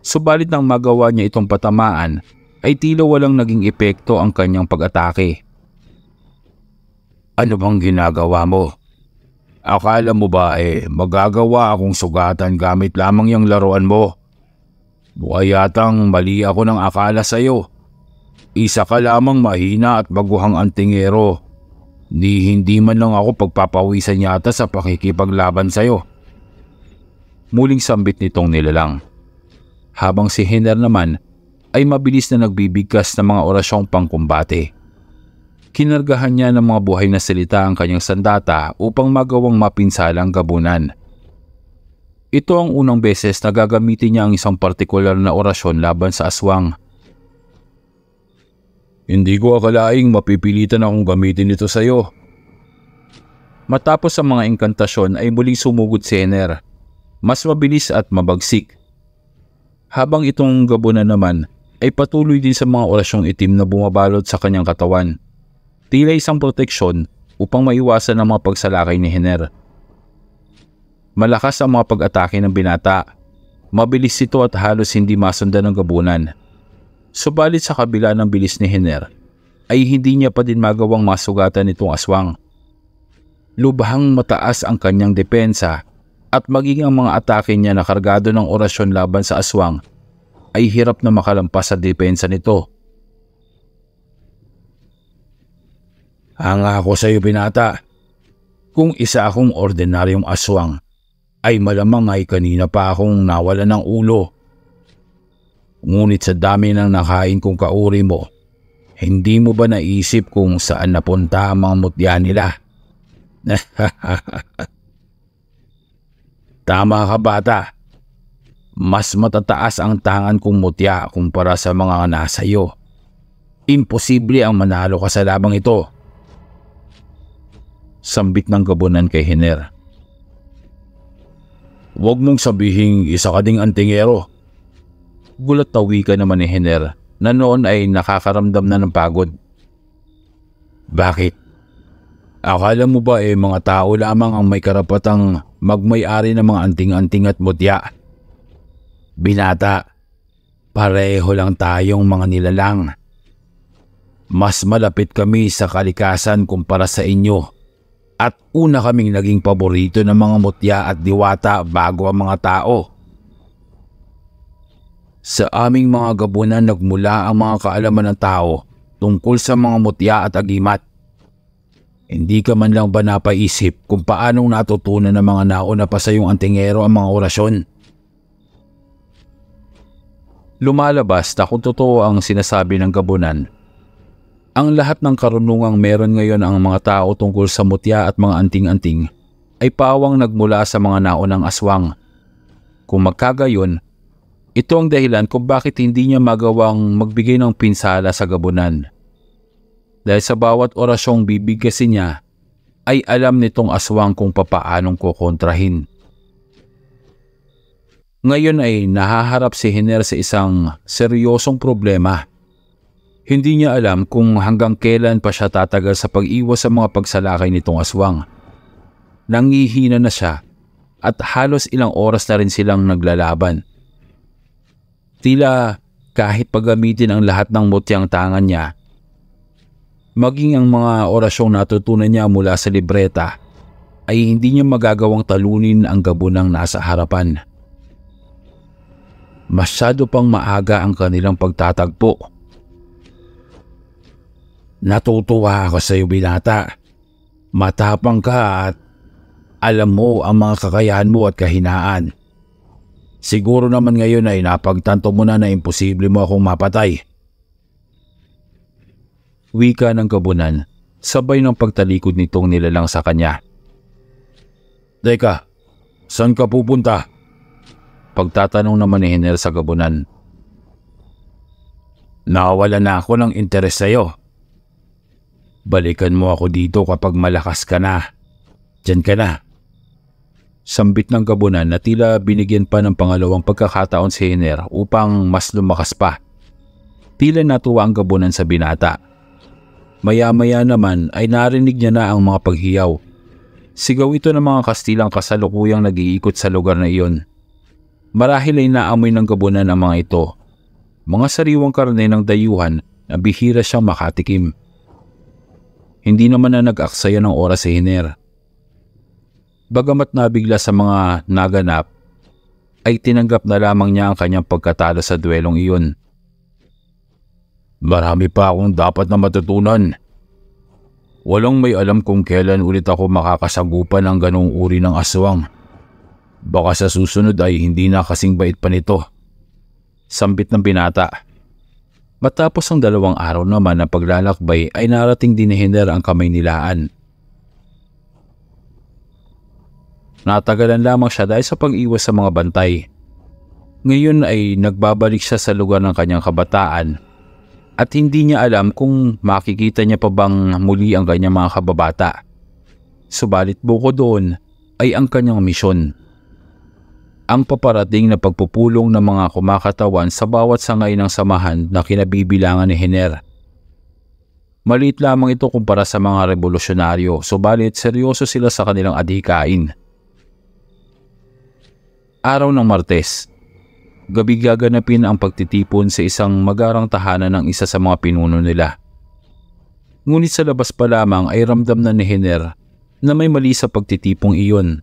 Subalit nang magawa niya itong patamaan, ay tila walang naging epekto ang kanyang pag-atake. Ano bang ginagawa mo? Akala mo ba eh, magagawa akong sugatan gamit lamang yung laruan mo? Mukha yatang mali ako ng akala sa'yo. Isa ka lamang mahina at baguhang antingero. Ni hindi man lang ako pagpapawisan yata sa pakikipaglaban sa'yo. Muling sambit nitong nilalang. Habang si Hinder naman ay mabilis na nagbibigkas ng mga orasyong pangkumbate kinargahan niya ng mga buhay na salita ang kanyang sandata upang magawang mapinsalang gabunan. Ito ang unang beses na gagamitin niya ang isang partikular na orasyon laban sa aswang. Hindi ko akalaing mapipilitan akong gamitin ito sa iyo. Matapos ang mga inkantasyon ay muling sumugod si Ener. Mas mabilis at mabagsik. Habang itong gabunan naman ay patuloy din sa mga orasyong itim na bumabalot sa kanyang katawan tila isang proteksyon upang maiwasan ang mga pagsalakay ni Hener. Malakas ang mga pag-atake ng binata. Mabilis ito at halos hindi masundan ng gabunan. Subalit sa kabila ng bilis ni Hener, ay hindi niya pa din magawang masugatan itong aswang. Lubhang mataas ang kanyang depensa at maging ang mga atake niya na kargado ng orasyon laban sa aswang ay hirap na makalampas sa depensa nito Ang ako sa iyo binata, kung isa akong ordinaryong aswang, ay malamang ay kanina pa akong nawala ng ulo. Ngunit sa dami ng nakain kong kauri mo, hindi mo ba naisip kung saan napunta ang mga mutya nila? Tama ka bata. Mas matataas ang tangan kong mutya kumpara sa mga nasa iyo. Imposible ang manalo ka sa labang ito sambit ng gabunan kay Hiner. Huwag mong sabihing isa ka ding antingero. Gulat tawi ka naman ni Hiner na noon ay nakakaramdam na ng pagod. Bakit? Akala mo ba eh mga tao lamang ang may karapatang magmay-ari ng mga anting-anting at mutya? Binata, pareho lang tayong mga nilalang. Mas malapit kami sa kalikasan kumpara sa inyo at una kaming naging paborito ng mga mutya at diwata bago ang mga tao. Sa aming mga gabunan nagmula ang mga kaalaman ng tao tungkol sa mga mutya at agimat. Hindi ka man lang ba napaisip kung paanong natutunan ng mga nauna pa sa iyong antingero ang mga orasyon? Lumalabas na kung totoo ang sinasabi ng gabunan ang lahat ng karunungang meron ngayon ang mga tao tungkol sa mutya at mga anting-anting ay pawang nagmula sa mga naonang aswang. Kung magkagayon, ito ang dahilan kung bakit hindi niya magawang magbigay ng pinsala sa gabunan. Dahil sa bawat orasyong bibigkasin niya, ay alam nitong aswang kung papaanong kukontrahin. Ngayon ay nahaharap si Hiner sa isang seryosong problema hindi niya alam kung hanggang kailan pa siya tatagal sa pag-iwas sa mga pagsalakay nitong aswang. Nangihina na siya at halos ilang oras na rin silang naglalaban. Tila kahit paggamitin ang lahat ng mutyang tangan niya, maging ang mga orasyong natutunan niya mula sa libreta ay hindi niya magagawang talunin ang gabunang nasa harapan. Masyado pang maaga ang kanilang pagtatagpo. Pagtatagpo Natutuwa ako sa iyo binata. Matapang ka at alam mo ang mga kakayahan mo at kahinaan. Siguro naman ngayon ay napagtanto mo na na imposible mo akong mapatay. Wika ng kabunan, sabay ng pagtalikod nitong nilalang sa kanya. Teka, saan ka pupunta? Pagtatanong naman ni Henel sa gabunan. Nawala na ako ng interes sa iyo. Balikan mo ako dito kapag malakas ka na. Diyan ka na. Sambit ng gabunan na tila binigyan pa ng pangalawang pagkakataon si Hener upang mas lumakas pa. Tila natuwa ang gabunan sa binata. Maya-maya naman ay narinig niya na ang mga paghiyaw. Sigaw ito ng mga Kastilang kasalukuyang nag-iikot sa lugar na iyon. Marahil ay naamoy ng gabunan ang mga ito. Mga sariwang karne ng dayuhan na bihira siyang makatikim. Hindi naman na nag-aksaya ng oras si Hiner. Bagamat nabigla sa mga naganap, ay tinanggap na lamang niya ang kanyang pagkatalo sa duelong iyon. Marami pa akong dapat na matutunan. Walang may alam kung kailan ulit ako makakasagupan ng ganong uri ng aswang. Baka sa susunod ay hindi na kasing bait pa nito. Sambit ng binata. Matapos ang dalawang araw naman ng paglalakbay ay narating din ni Hinder ang kamay nilaan. Natagalan lamang siya dahil sa pag-iwas sa mga bantay. Ngayon ay nagbabalik siya sa lugar ng kanyang kabataan at hindi niya alam kung makikita niya pa bang muli ang kanyang mga kababata. Subalit buko doon ay ang kanyang misyon ang paparating na pagpupulong ng mga kumakatawan sa bawat sangay ng samahan na kinabibilangan ni Hiner. Maliit lamang ito kumpara sa mga revolusyonaryo, subalit seryoso sila sa kanilang adhikain. Araw ng Martes, gabi gaganapin ang pagtitipon sa isang magarang tahanan ng isa sa mga pinuno nila. Ngunit sa labas pa lamang ay ramdam na ni Hiner na may mali sa pagtitipong iyon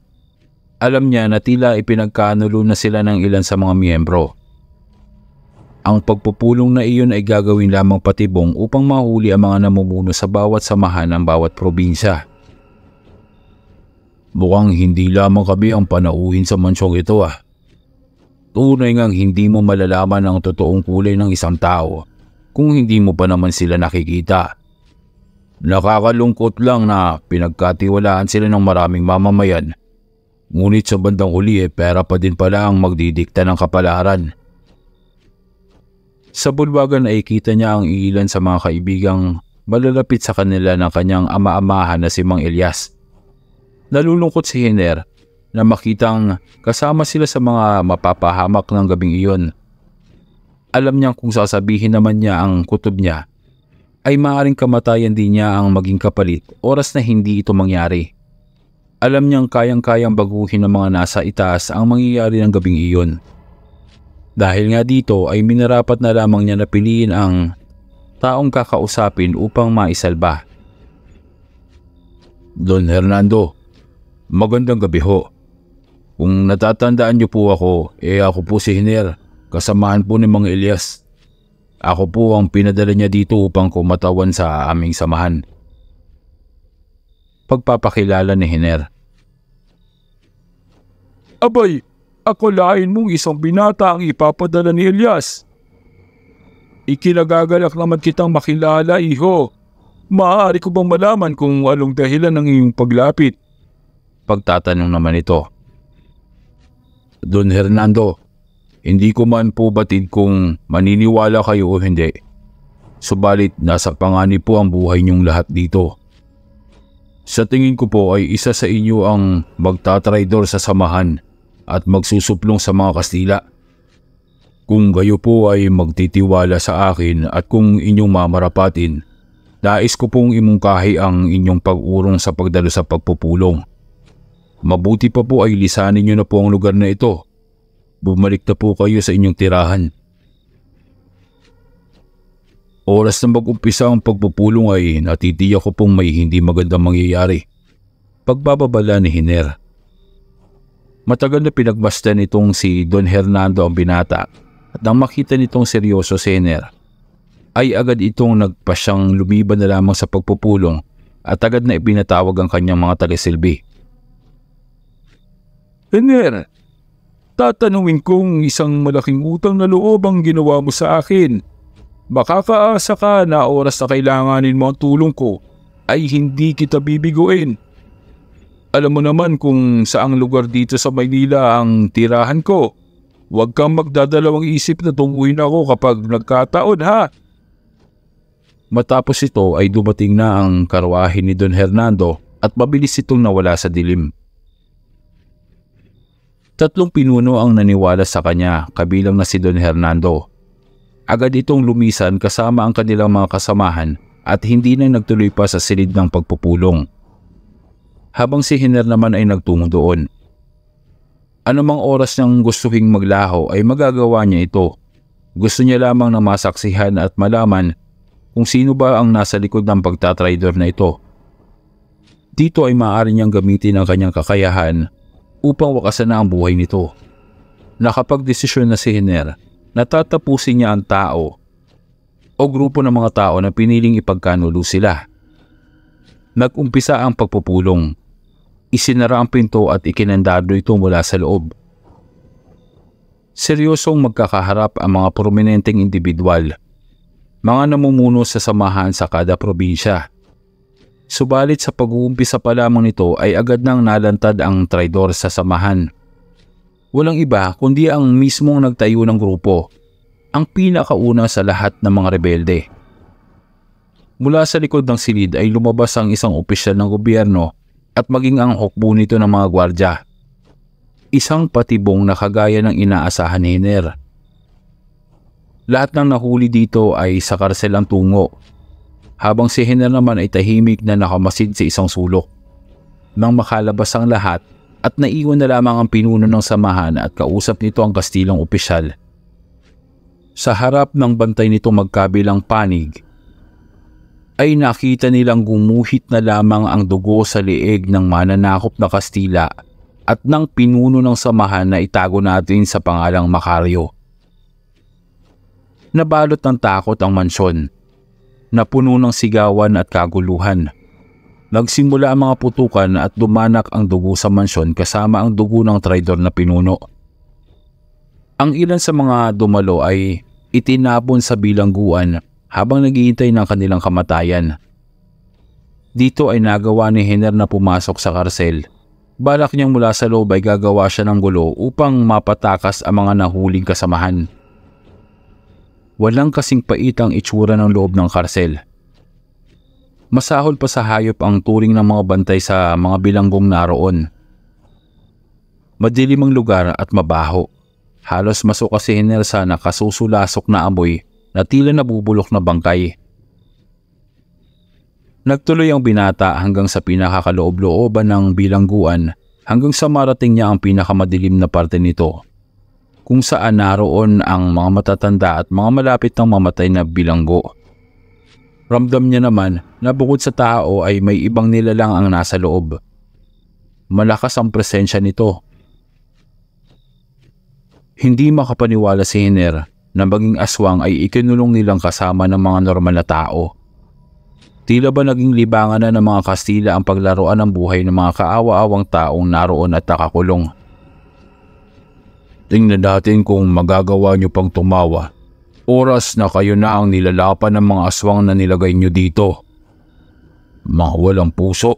alam niya na tila ipinagkaanulo na sila ng ilan sa mga miyembro. Ang pagpupulong na iyon ay gagawin lamang patibong upang mahuli ang mga namumuno sa bawat samahan ng bawat probinsya. Mukhang hindi lamang kami ang panauhin sa mansyong ito ah. Tunay ngang hindi mo malalaman ang totoong kulay ng isang tao kung hindi mo pa naman sila nakikita. Nakakalungkot lang na pinagkatiwalaan sila ng maraming mamamayan Ngunit sa bandang huli eh, pera pa din pala ang magdidikta ng kapalaran. Sa bulwagan ay kita niya ang ilan sa mga kaibigang malalapit sa kanila ng kanyang ama-amahan na si Mang Elias. Nalulungkot si Hiner na makitang kasama sila sa mga mapapahamak ng gabing iyon. Alam niyang kung sasabihin naman niya ang kutob niya, ay maaaring kamatayan din niya ang maging kapalit oras na hindi ito mangyari. Alam niyang kayang-kayang baguhin ng mga nasa itaas ang mangyayari ng gabing iyon. Dahil nga dito ay minarapat na lamang niya na ang taong kakausapin upang maisalba. Don Hernando, magandang gabi ho. Kung natatandaan niyo po ako, eh ako po si Hiner, kasamahan po ni Mang Elias. Ako po ang pinadala niya dito upang kumatawan sa aming samahan pagpapakilala ni Hiner. Abay, akulain mong isang binata ang ipapadala ni Elias. Ikinagagalak naman kitang makilala, iho. Maaari ko bang malaman kung anong dahilan ng iyong paglapit? Pagtatanong naman ito. Don Hernando, hindi ko man po batid kung maniniwala kayo o hindi. Subalit nasa panganib po ang buhay niyong lahat dito. Sa tingin ko po ay isa sa inyo ang magtatraidor sa samahan at magsusuplong sa mga Kastila. Kung kayo po ay magtitiwala sa akin at kung inyong mamarapatin, nais ko pong imungkahi ang inyong pag-urong sa pagdalo sa pagpupulong. Mabuti pa po ay lisanin niyo na po ang lugar na ito. Bumalik na po kayo sa inyong tirahan. Oras na mag-umpisa ang pagpupulong ay natitiyak ko pong may hindi magandang mangyayari. Pagbababala ni Hiner. Matagal na pinagmasdan nitong si Don Hernando ang binata at nang makita nitong seryoso si Hiner, ay agad itong nagpasyang lumiban na lamang sa pagpupulong at agad na ipinatawag ang kanyang mga tagasilbi. Hiner, tatanungin kong isang malaking utang na loob ang ginawa mo sa akin makakaasa ka na oras na kailanganin mo ang tulong ko ay hindi kita bibiguin. Alam mo naman kung saang lugar dito sa Maynila ang tirahan ko. Huwag kang magdadalawang isip na tunguin ako kapag nagkataon ha. Matapos ito ay dumating na ang karwahe ni Don Hernando at mabilis itong nawala sa dilim. Tatlong pinuno ang naniwala sa kanya kabilang na si Don Hernando Agad itong lumisan kasama ang kanilang mga kasamahan at hindi na nagtuloy pa sa silid ng pagpupulong. Habang si Hiner naman ay nagtungo doon. Anumang oras niyang gustuhing maglaho ay magagawa niya ito. Gusto niya lamang na masaksihan at malaman kung sino ba ang nasa likod ng pagtatrader na ito. Dito ay maaari niyang gamitin ang kanyang kakayahan upang wakasan na ang buhay nito. Nakapagdesisyon na si Hiner natatapusin niya ang tao o grupo ng mga tao na piniling ipagkanulo sila. Nagumpisa ang pagpupulong. Isinara ang pinto at ikinandado ito mula sa loob. Seryosong magkakaharap ang mga prominenteng individual, mga namumuno sa samahan sa kada probinsya. Subalit sa pag-uumpisa pa lamang nito ay agad nang nalantad ang traidor sa samahan Walang iba kundi ang mismong nagtayo ng grupo, ang pinakauna sa lahat ng mga rebelde. Mula sa likod ng silid ay lumabas ang isang opisyal ng gobyerno at maging ang hukbo nito ng mga gwardya. Isang patibong na kagaya ng inaasahan ni Hiner. Lahat ng nahuli dito ay sa karsel ang tungo, habang si Hiner naman ay tahimik na nakamasid sa isang sulok. Nang makalabas ang lahat, at naiwan na lamang ang pinuno ng samahan at kausap nito ang Kastilong opisyal. Sa harap ng bantay nito magkabilang panig, ay nakita nilang gumuhit na lamang ang dugo sa leeg ng mananakop na Kastila at ng pinuno ng samahan na itago natin sa pangalang Macario. Nabalot ng takot ang mansyon, napuno ng sigawan at kaguluhan. Nagsimula ang mga putukan at dumanak ang dugo sa mansyon kasama ang dugo ng traitor na pinuno. Ang ilan sa mga dumalo ay itinapon sa bilangguan habang naghihintay ng kanilang kamatayan. Dito ay nagawa ni Henner na pumasok sa karsel. Balak niyang mula sa loob ay gagawa siya ng gulo upang mapatakas ang mga nahuling kasamahan. Walang kasing pait ang itsura ng loob ng karsel. Masahol pa sa hayop ang turing ng mga bantay sa mga bilanggong naroon. Madilim ang lugar at mabaho. Halos masuka si Hinersa na kasusulasok na amoy na tila nabubulok na bangkay. Nagtuloy ang binata hanggang sa pinakakaloob-looban ng bilangguan hanggang sa marating niya ang pinakamadilim na parte nito kung saan naroon ang mga matatanda at mga malapit ng mamatay na bilanggo. Ramdam niya naman na bukod sa tao ay may ibang nilalang ang nasa loob. Malakas ang presensya nito. Hindi makapaniwala si Hiner na maging aswang ay ikinulong nilang kasama ng mga normal na tao. Tila ba naging libangan na ng mga Kastila ang paglaruan ng buhay ng mga kaawa-awang taong naroon at nakakulong. Tingnan natin kung magagawa nyo pang tumawa oras na kayo na ang nilalapan ng mga aswang na nilagay nyo dito. Mga walang puso.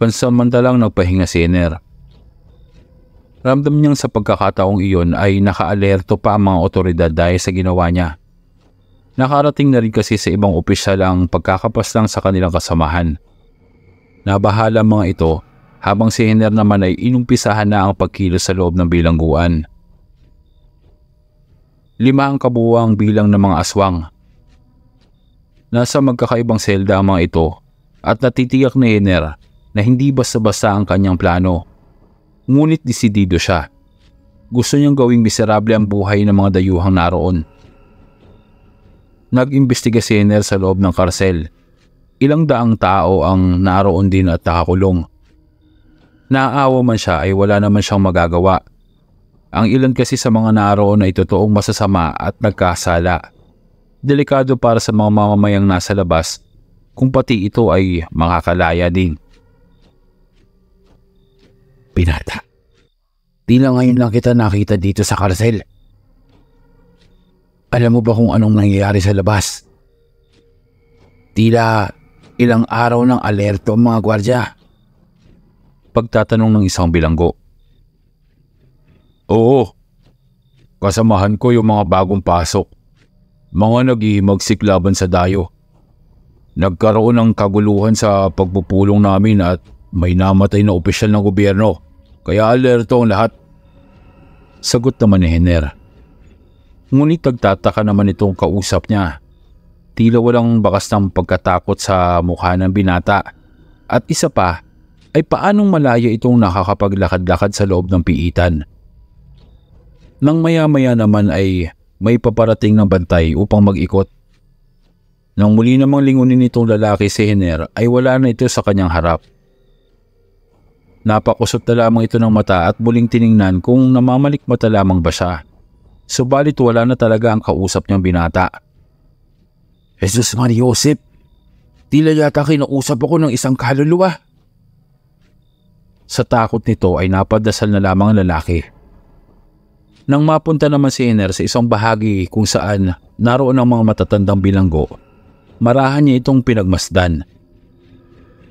Pansamantalang nagpahinga si Ener. Ramdam niyang sa pagkakataong iyon ay nakaalerto pa ang mga otoridad dahil sa ginawa niya. Nakarating na rin kasi sa ibang opisyal ang pagkakapaslang sa kanilang kasamahan. Nabahala mga ito habang si Ener naman ay inumpisahan na ang pagkilos sa loob ng bilangguan. Lima ang kabuuang bilang ng mga aswang. Nasa magkakaibang selda ang mga ito at natitiyak ni Ener na hindi basta-basta ang kanyang plano. Ngunit disidido siya. Gusto niyang gawing miserable ang buhay ng mga dayuhang naroon. Nag-imbestiga si Ener sa loob ng karsel. Ilang daang tao ang naroon din at nakakulong. Naaawa man siya ay wala naman siyang magagawa ang ilan kasi sa mga naroon ay totoong masasama at nagkasala. Delikado para sa mga mamamayang nasa labas kung pati ito ay makakalaya din. Pinata, tila ngayon lang kita nakita dito sa karsel. Alam mo ba kung anong nangyayari sa labas? Tila ilang araw ng alerto ang mga gwardya. Pagtatanong ng isang bilanggo. Oo. Kasamahan ko yung mga bagong pasok. Mga naghihimagsik laban sa dayo. Nagkaroon ng kaguluhan sa pagpupulong namin at may namatay na opisyal ng gobyerno. Kaya alerto ang lahat. Sagot naman ni Henner. Ngunit nagtataka naman itong kausap niya. Tila walang bakas ng pagkatakot sa mukha ng binata. At isa pa, ay paanong malaya itong nakakapaglakad-lakad sa loob ng piitan. Nang maya-maya naman ay may paparating ng bantay upang mag-ikot. Nang muli namang lingunin nitong lalaki si Hener ay wala na ito sa kanyang harap. Napakusot na lamang ito ng mata at muling tiningnan kung namamalikmata lamang ba siya. Subalit wala na talaga ang kausap niyang binata. Jesus Maria Joseph, tila yata kinausap ako ng isang kaluluwa. Sa takot nito ay napadasal na lamang ang lalaki. Nang mapunta naman si Ener sa isang bahagi kung saan naroon ang mga matatandang bilanggo, marahan niya itong pinagmasdan.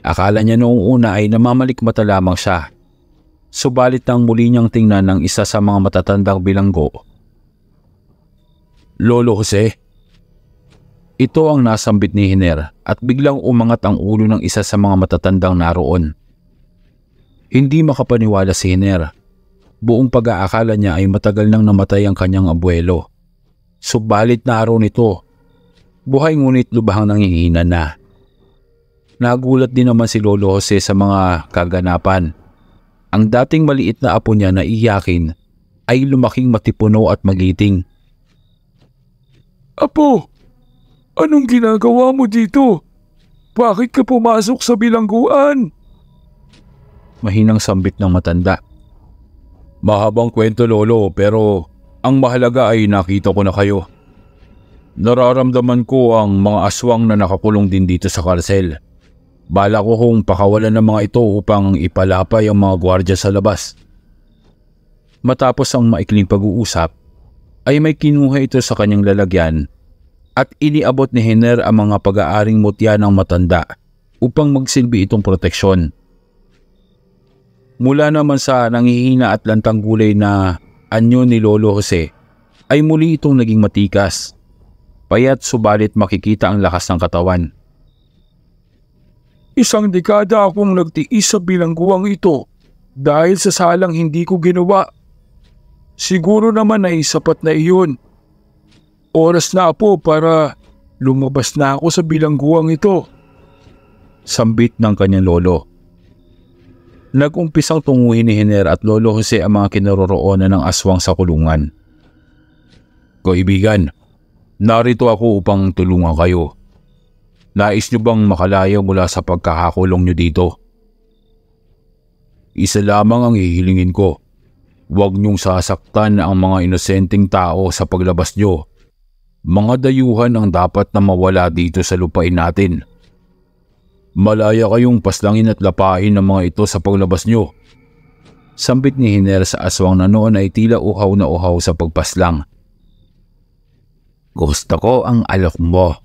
Akala niya noong una ay namamalikmata lamang siya. Subalit nang muli niyang tingnan ng isa sa mga matatandang bilanggo. Lolo Jose, ito ang nasambit ni Hiner at biglang umangat ang ulo ng isa sa mga matatandang naroon. Hindi makapaniwala si Hiner buong pag-aakala niya ay matagal nang namatay ang kanyang abuelo. Subalit na araw nito, buhay ngunit lubhang nangihina na. Nagulat din naman si Lolo Jose sa mga kaganapan. Ang dating maliit na apo niya na iyakin ay lumaking matipuno at magiting. Apo, anong ginagawa mo dito? Bakit ka pumasok sa bilangguan? Mahinang sambit ng matanda. Mahabang kwento lolo pero ang mahalaga ay nakita ko na kayo. Nararamdaman ko ang mga aswang na nakakulong din dito sa karsel. Bala ko kung pakawalan ng mga ito upang ipalapay ang mga gwardya sa labas. Matapos ang maikling pag-uusap, ay may kinuha ito sa kanyang lalagyan at iniabot ni Hener ang mga pag-aaring mutya ng matanda upang magsilbi itong proteksyon. Mula naman sa nangihina at lantang gulay na anyo ni Lolo Jose, ay muli itong naging matikas. Payat subalit makikita ang lakas ng katawan. Isang dekada akong nagtiis sa bilangguang ito dahil sa salang hindi ko ginawa. Siguro naman ay sapat na iyon. Oras na po para lumabas na ako sa bilangguang ito. Sambit ng kanyang lolo. Nagumpisang tunguhin ni Hiner at Lolo Jose ang mga kinaroroonan ng aswang sa kulungan. Kaibigan, narito ako upang tulungan kayo. Nais nyo bang makalayo mula sa pagkakakulong nyo dito? Isa lamang ang hihilingin ko. Huwag nyong sasaktan ang mga inosenteng tao sa paglabas nyo. Mga dayuhan ang dapat na mawala dito sa lupain natin. Malaya kayong paslangin at lapain ng mga ito sa paglabas nyo. Sambit ni Hiner sa aswang na noon ay tila uhaw na uhaw sa pagpaslang. Gusto ko ang alok mo.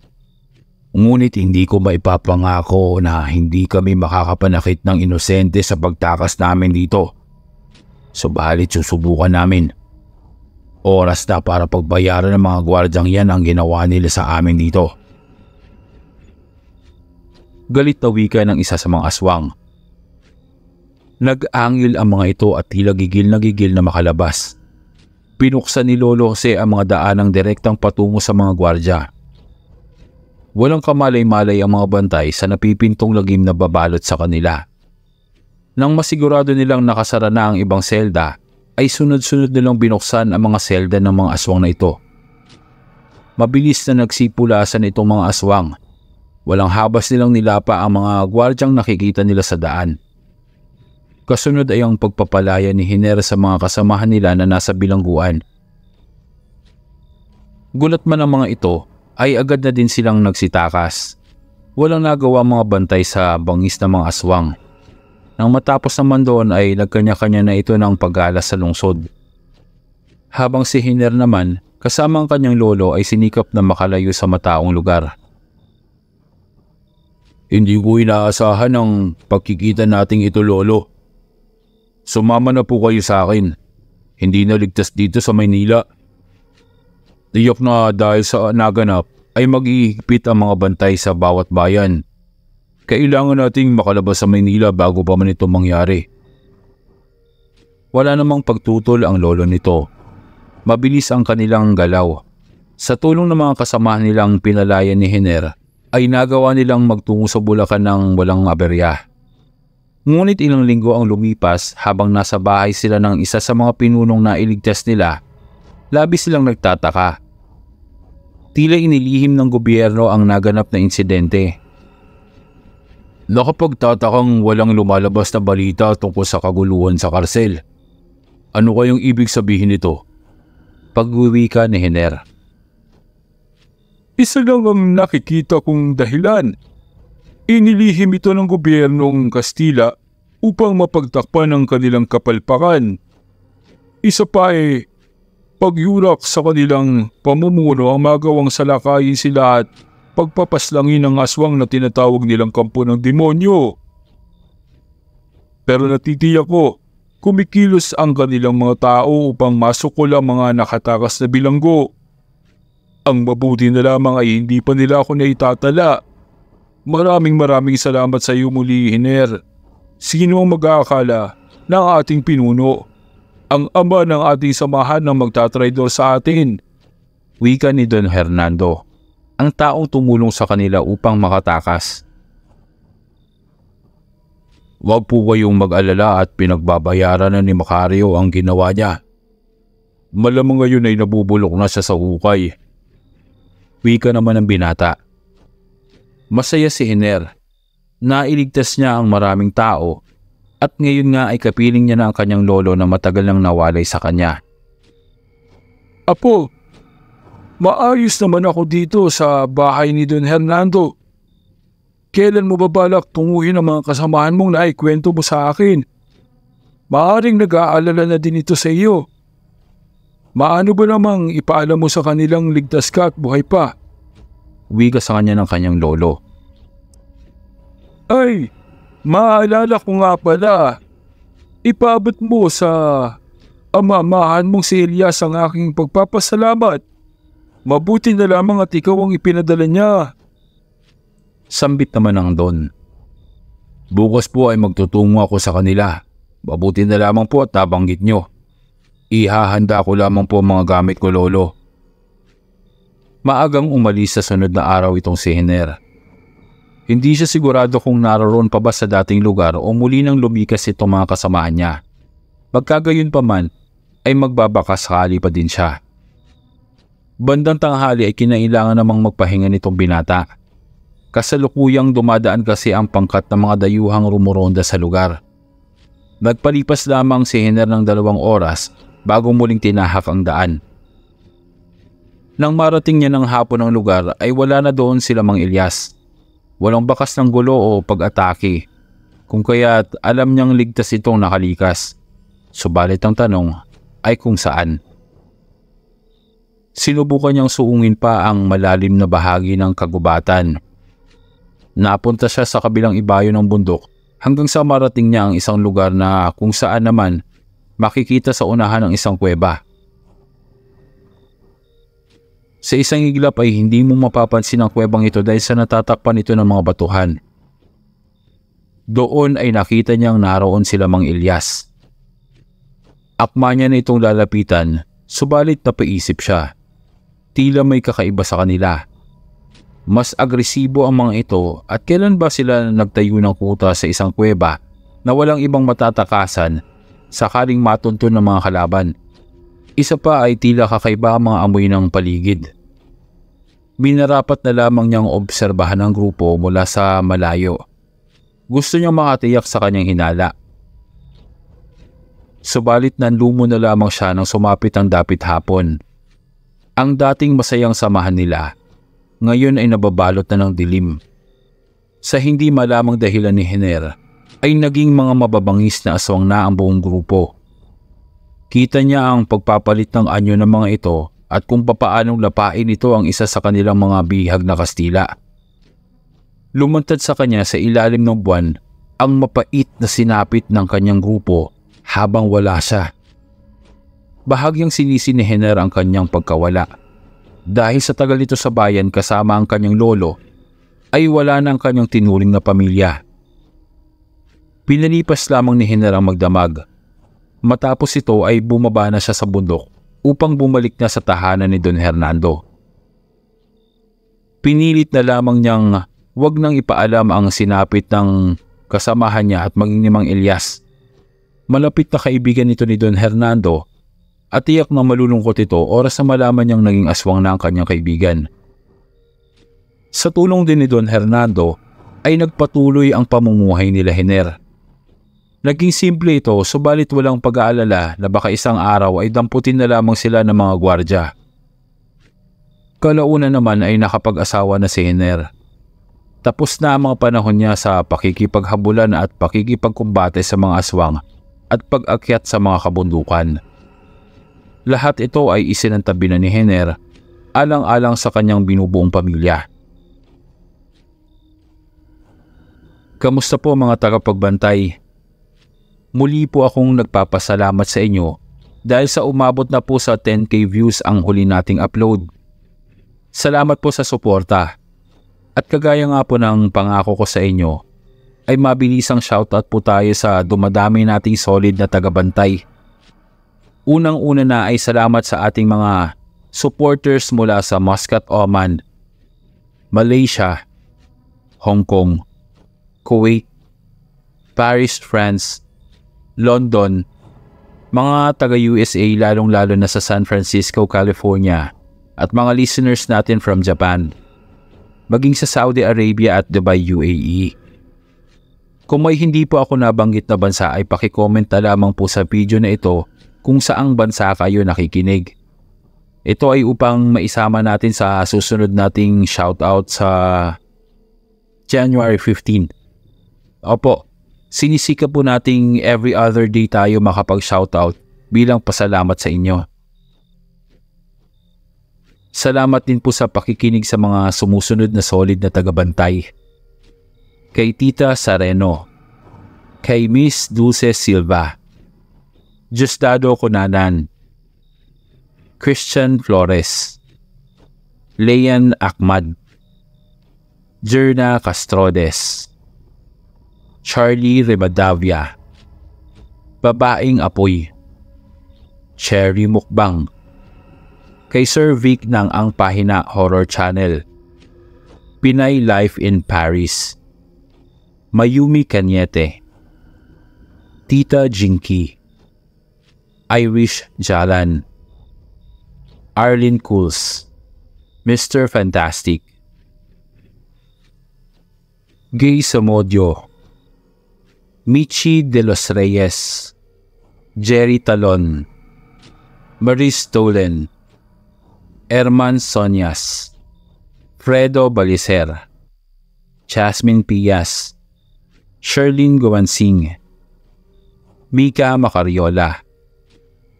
Ngunit hindi ko maipapangako na hindi kami makakapanakit ng inosente sa pagtakas namin dito. Subalit susubukan namin. Oras na para pagbayaran ng mga gwardyang yan ang ginawa nila sa amin dito galit na wika ng isa sa mga aswang. Nag-angil ang mga ito at tila gigil na gigil na makalabas. Pinuksan ni Lolo Jose ang mga daanang direktang patungo sa mga gwardya. Walang kamalay-malay ang mga bantay sa napipintong lagim na babalot sa kanila. Nang masigurado nilang nakasara na ang ibang selda, ay sunod-sunod nilang binuksan ang mga selda ng mga aswang na ito. Mabilis na nagsipulasan itong mga aswang Walang habas nilang nilapa ang mga gwardyang nakikita nila sa daan. Kasunod ay ang pagpapalaya ni Hiner sa mga kasamahan nila na nasa bilangguan. Gulat man ang mga ito ay agad na din silang nagsitakas. Walang nagawa mga bantay sa bangis ng mga aswang. Nang matapos naman doon ay nagkanya-kanya na ito ng paggala sa lungsod. Habang si Hiner naman kasama ang kanyang lolo ay sinikap na makalayo sa mataong lugar. Hindi ko inaasahan ang pagkikita nating ito lolo. Sumama na po kayo sa akin. Hindi na ligtas dito sa Maynila. Tiyok na dahil sa naganap ay mag ang mga bantay sa bawat bayan. Kailangan nating makalabas sa Maynila bago pa man ito mangyari. Wala namang pagtutol ang lolo nito. Mabilis ang kanilang galaw. Sa tulong ng mga kasama nilang pinalaya ni Henera, ay nagawa nilang magtungo sa Bulacan ng walang aberya. Ngunit ilang linggo ang lumipas habang nasa bahay sila ng isa sa mga pinunong na iligtas nila, labis silang nagtataka. Tila inilihim ng gobyerno ang naganap na insidente. Nakapagtatakang walang lumalabas na balita tungkol sa kaguluhan sa karsel. Ano kayang ibig sabihin nito? pag ka ni Hener. Isa lang ang nakikita kong dahilan. Inilihim ito ng gobyernong Kastila upang mapagtakpan ang kanilang kapalpakan. Isa pa ay eh, pagyurak sa kanilang pamumuno ang magawang salakayin sila at pagpapaslangin ang aswang na tinatawag nilang kampo ng demonyo. Pero natitiyak ko, kumikilos ang kanilang mga tao upang masukol ang mga nakatakas na bilanggo. Ang mabuti na lamang ay hindi pa nila ako naitatala. Maraming maraming salamat sa iyo muli, Hiner. Sino ang mag-aakala ng ating pinuno? Ang ama ng ating samahan ng magtatraidor sa atin. Wika ni Don Hernando, ang taong tumulong sa kanila upang makatakas. Huwag po kayong mag-alala at pinagbabayaran na ni Macario ang ginawa niya. Malamang ngayon ay nabubulok na siya sa hukay Wika naman ng binata. Masaya si Iner. Nailigtas niya ang maraming tao at ngayon nga ay kapiling niya na ang kanyang lolo na matagal nang nawalay sa kanya. Apo, maayos naman ako dito sa bahay ni Don Hernando. Kailan mo babalak tunguhin ang mga kasamahan mong naikwento mo sa akin? Maaring nag-aalala na din ito sa iyo. Maano ba namang ipaalam mo sa kanilang ligtas ka at buhay pa? Wika sa kanya ng kanyang lolo. Ay, maalala ko nga pala. Ipaabot mo sa amamahan mong si Elias ang aking pagpapasalamat. Mabuti na lamang at ikaw ang ipinadala niya. Sambit naman ang Don. Bukas po ay magtutungo ako sa kanila. Mabuti na lamang po at nabanggit niyo. Ihahanda ko lamang po mga gamit ko lolo. Maagang umalis sa sunod na araw itong si Hener. Hindi siya sigurado kung naroon pa ba sa dating lugar o muli nang lumikas itong mga kasamahan niya. Magkagayon pa man, ay magbabaka kali pa din siya. Bandang tanghali ay kinailangan namang magpahinga nitong binata. Kasalukuyang dumadaan kasi ang pangkat ng mga dayuhang rumuronda sa lugar. Nagpalipas lamang si Hener ng dalawang oras bago muling tinahak ang daan. Nang marating niya ng hapon ang lugar ay wala na doon sila Mang Ilyas. Walang bakas ng gulo o pag-atake. Kung kaya't alam niyang ligtas itong nakalikas. Subalit ang tanong ay kung saan. Sinubukan niyang suungin pa ang malalim na bahagi ng kagubatan. Napunta siya sa kabilang ibayo ng bundok hanggang sa marating niya ang isang lugar na kung saan naman makikita sa unahan ng isang kuweba. Sa isang iglap ay hindi mo mapapansin ang kuwebang ito dahil sa natatakpan ito ng mga batuhan. Doon ay nakita niyang naroon sila Mang Ilyas. Akma niya na itong lalapitan, subalit napaisip siya. Tila may kakaiba sa kanila. Mas agresibo ang mga ito at kailan ba sila nagtayo ng kuta sa isang kuweba na walang ibang matatakasan sakaling matunto ng mga kalaban. Isa pa ay tila kakaiba ang mga amoy ng paligid. Minarapat na lamang niyang obserbahan ang grupo mula sa malayo. Gusto niyang makatiyak sa kanyang hinala. Subalit nanlumo na lamang siya nang sumapit ang dapit hapon. Ang dating masayang samahan nila, ngayon ay nababalot na ng dilim. Sa hindi malamang dahilan ni Hener, ay naging mga mababangis na aswang na ang buong grupo. Kita niya ang pagpapalit ng anyo ng mga ito at kung papaanong lapain ito ang isa sa kanilang mga bihag na Kastila. Lumantad sa kanya sa ilalim ng buwan ang mapait na sinapit ng kanyang grupo habang wala siya. Bahagyang sinisi ni Henner ang kanyang pagkawala. Dahil sa tagal ito sa bayan kasama ang kanyang lolo, ay wala na ang kanyang tinuring na pamilya. Pinalipas lamang ni Henerang magdamag. Matapos ito ay bumaba na siya sa bundok upang bumalik na sa tahanan ni Don Hernando. Pinilit na lamang niyang wag nang ipaalam ang sinapit ng kasamahan niya at maging ni Mang Elias. Malapit na kaibigan nito ni Don Hernando at tiyak na malulungkot ito oras na malaman niyang naging aswang na ang kanyang kaibigan. Sa tulong din ni Don Hernando ay nagpatuloy ang pamumuhay nila Hiner. Naging simple ito subalit walang pag-aalala na baka isang araw ay damputin na lamang sila ng mga gwardya. Kalauna naman ay nakapag-asawa na si Henner. Tapos na ang mga panahon niya sa pakikipaghabulan at pakikipagkumbate sa mga aswang at pag-akyat sa mga kabundukan. Lahat ito ay isinantabi na ni Henner alang-alang sa kanyang binubuong pamilya. Kamusta po mga tagapagbantay? Muli po akong nagpapasalamat sa inyo dahil sa umabot na po sa 10k views ang huli nating upload. Salamat po sa suporta. At kagaya nga po ng pangako ko sa inyo, ay mabilisang shoutout po tayo sa dumadami nating solid na tagabantay. Unang-una na ay salamat sa ating mga supporters mula sa Muscat, Oman, Malaysia, Hong Kong, Kuwait, Paris, France, London, mga taga-USA lalong-lalo na sa San Francisco, California at mga listeners natin from Japan, maging sa Saudi Arabia at Dubai, UAE. Kung may hindi po ako nabanggit na bansa ay pakicomment na lamang po sa video na ito kung saang bansa kayo nakikinig. Ito ay upang maisama natin sa susunod nating shoutout sa January 15. Opo, Sinisikap po nating every other day tayo makapag-shoutout bilang pasalamat sa inyo. Salamat din po sa pakikinig sa mga sumusunod na solid na tagabantay. Kay Tita Sareno, kay Miss Dulce Silva, Justado Kunanan, Christian Flores, Leian Akmad, Jerna Castrodes, Charlie Rivadavia Babaeng Apoy Cherry Mukbang Kay Sir Vic ng Ang Pahina Horror Channel Pinay Life in Paris Mayumi Kanyete Tita Jinky Irish Jalan Arlene Cools Mr. Fantastic Gay Samodio Michi De Los Reyes, Jerry Talon, Marie Stolen, Herman Sonias, Fredo Baliser, Jasmine Pias, Sherlyn Guansing, Mika Macariola,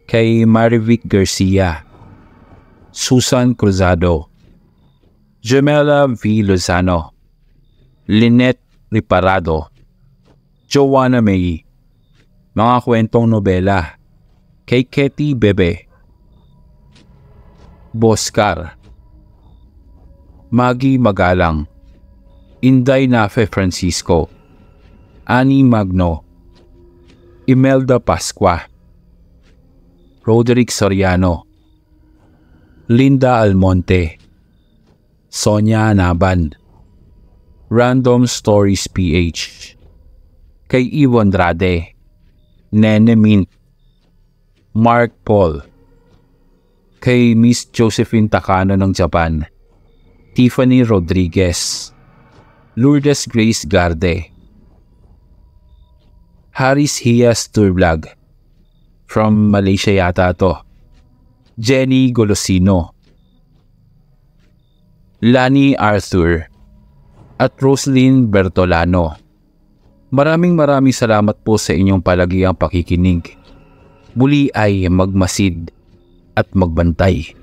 kay Marivic Garcia, Susan Cruzado, Jamela V. Lozano, Lynette Riparado, Joanna May, mga kwentong nobela, kay Ketty Bebe, Boscar, Magi Magalang, Inday Nafe Francisco, Ani Magno, Imelda Pasqua, Roderick Soriano, Linda Almonte, Sonia Naban, Random Stories PH kay Ivo Andrade, Nene Mint, Mark Paul, kay Miss Josephine Takano ng Japan, Tiffany Rodriguez, Lourdes Grace Garde, Harris Hias Turvlag, from Malaysia yata to, Jenny Golosino, Lani Arthur, at Roslyn Bertolano. Maraming maraming salamat po sa inyong palagiang pakikinig. Muli ay magmasid at magbantay.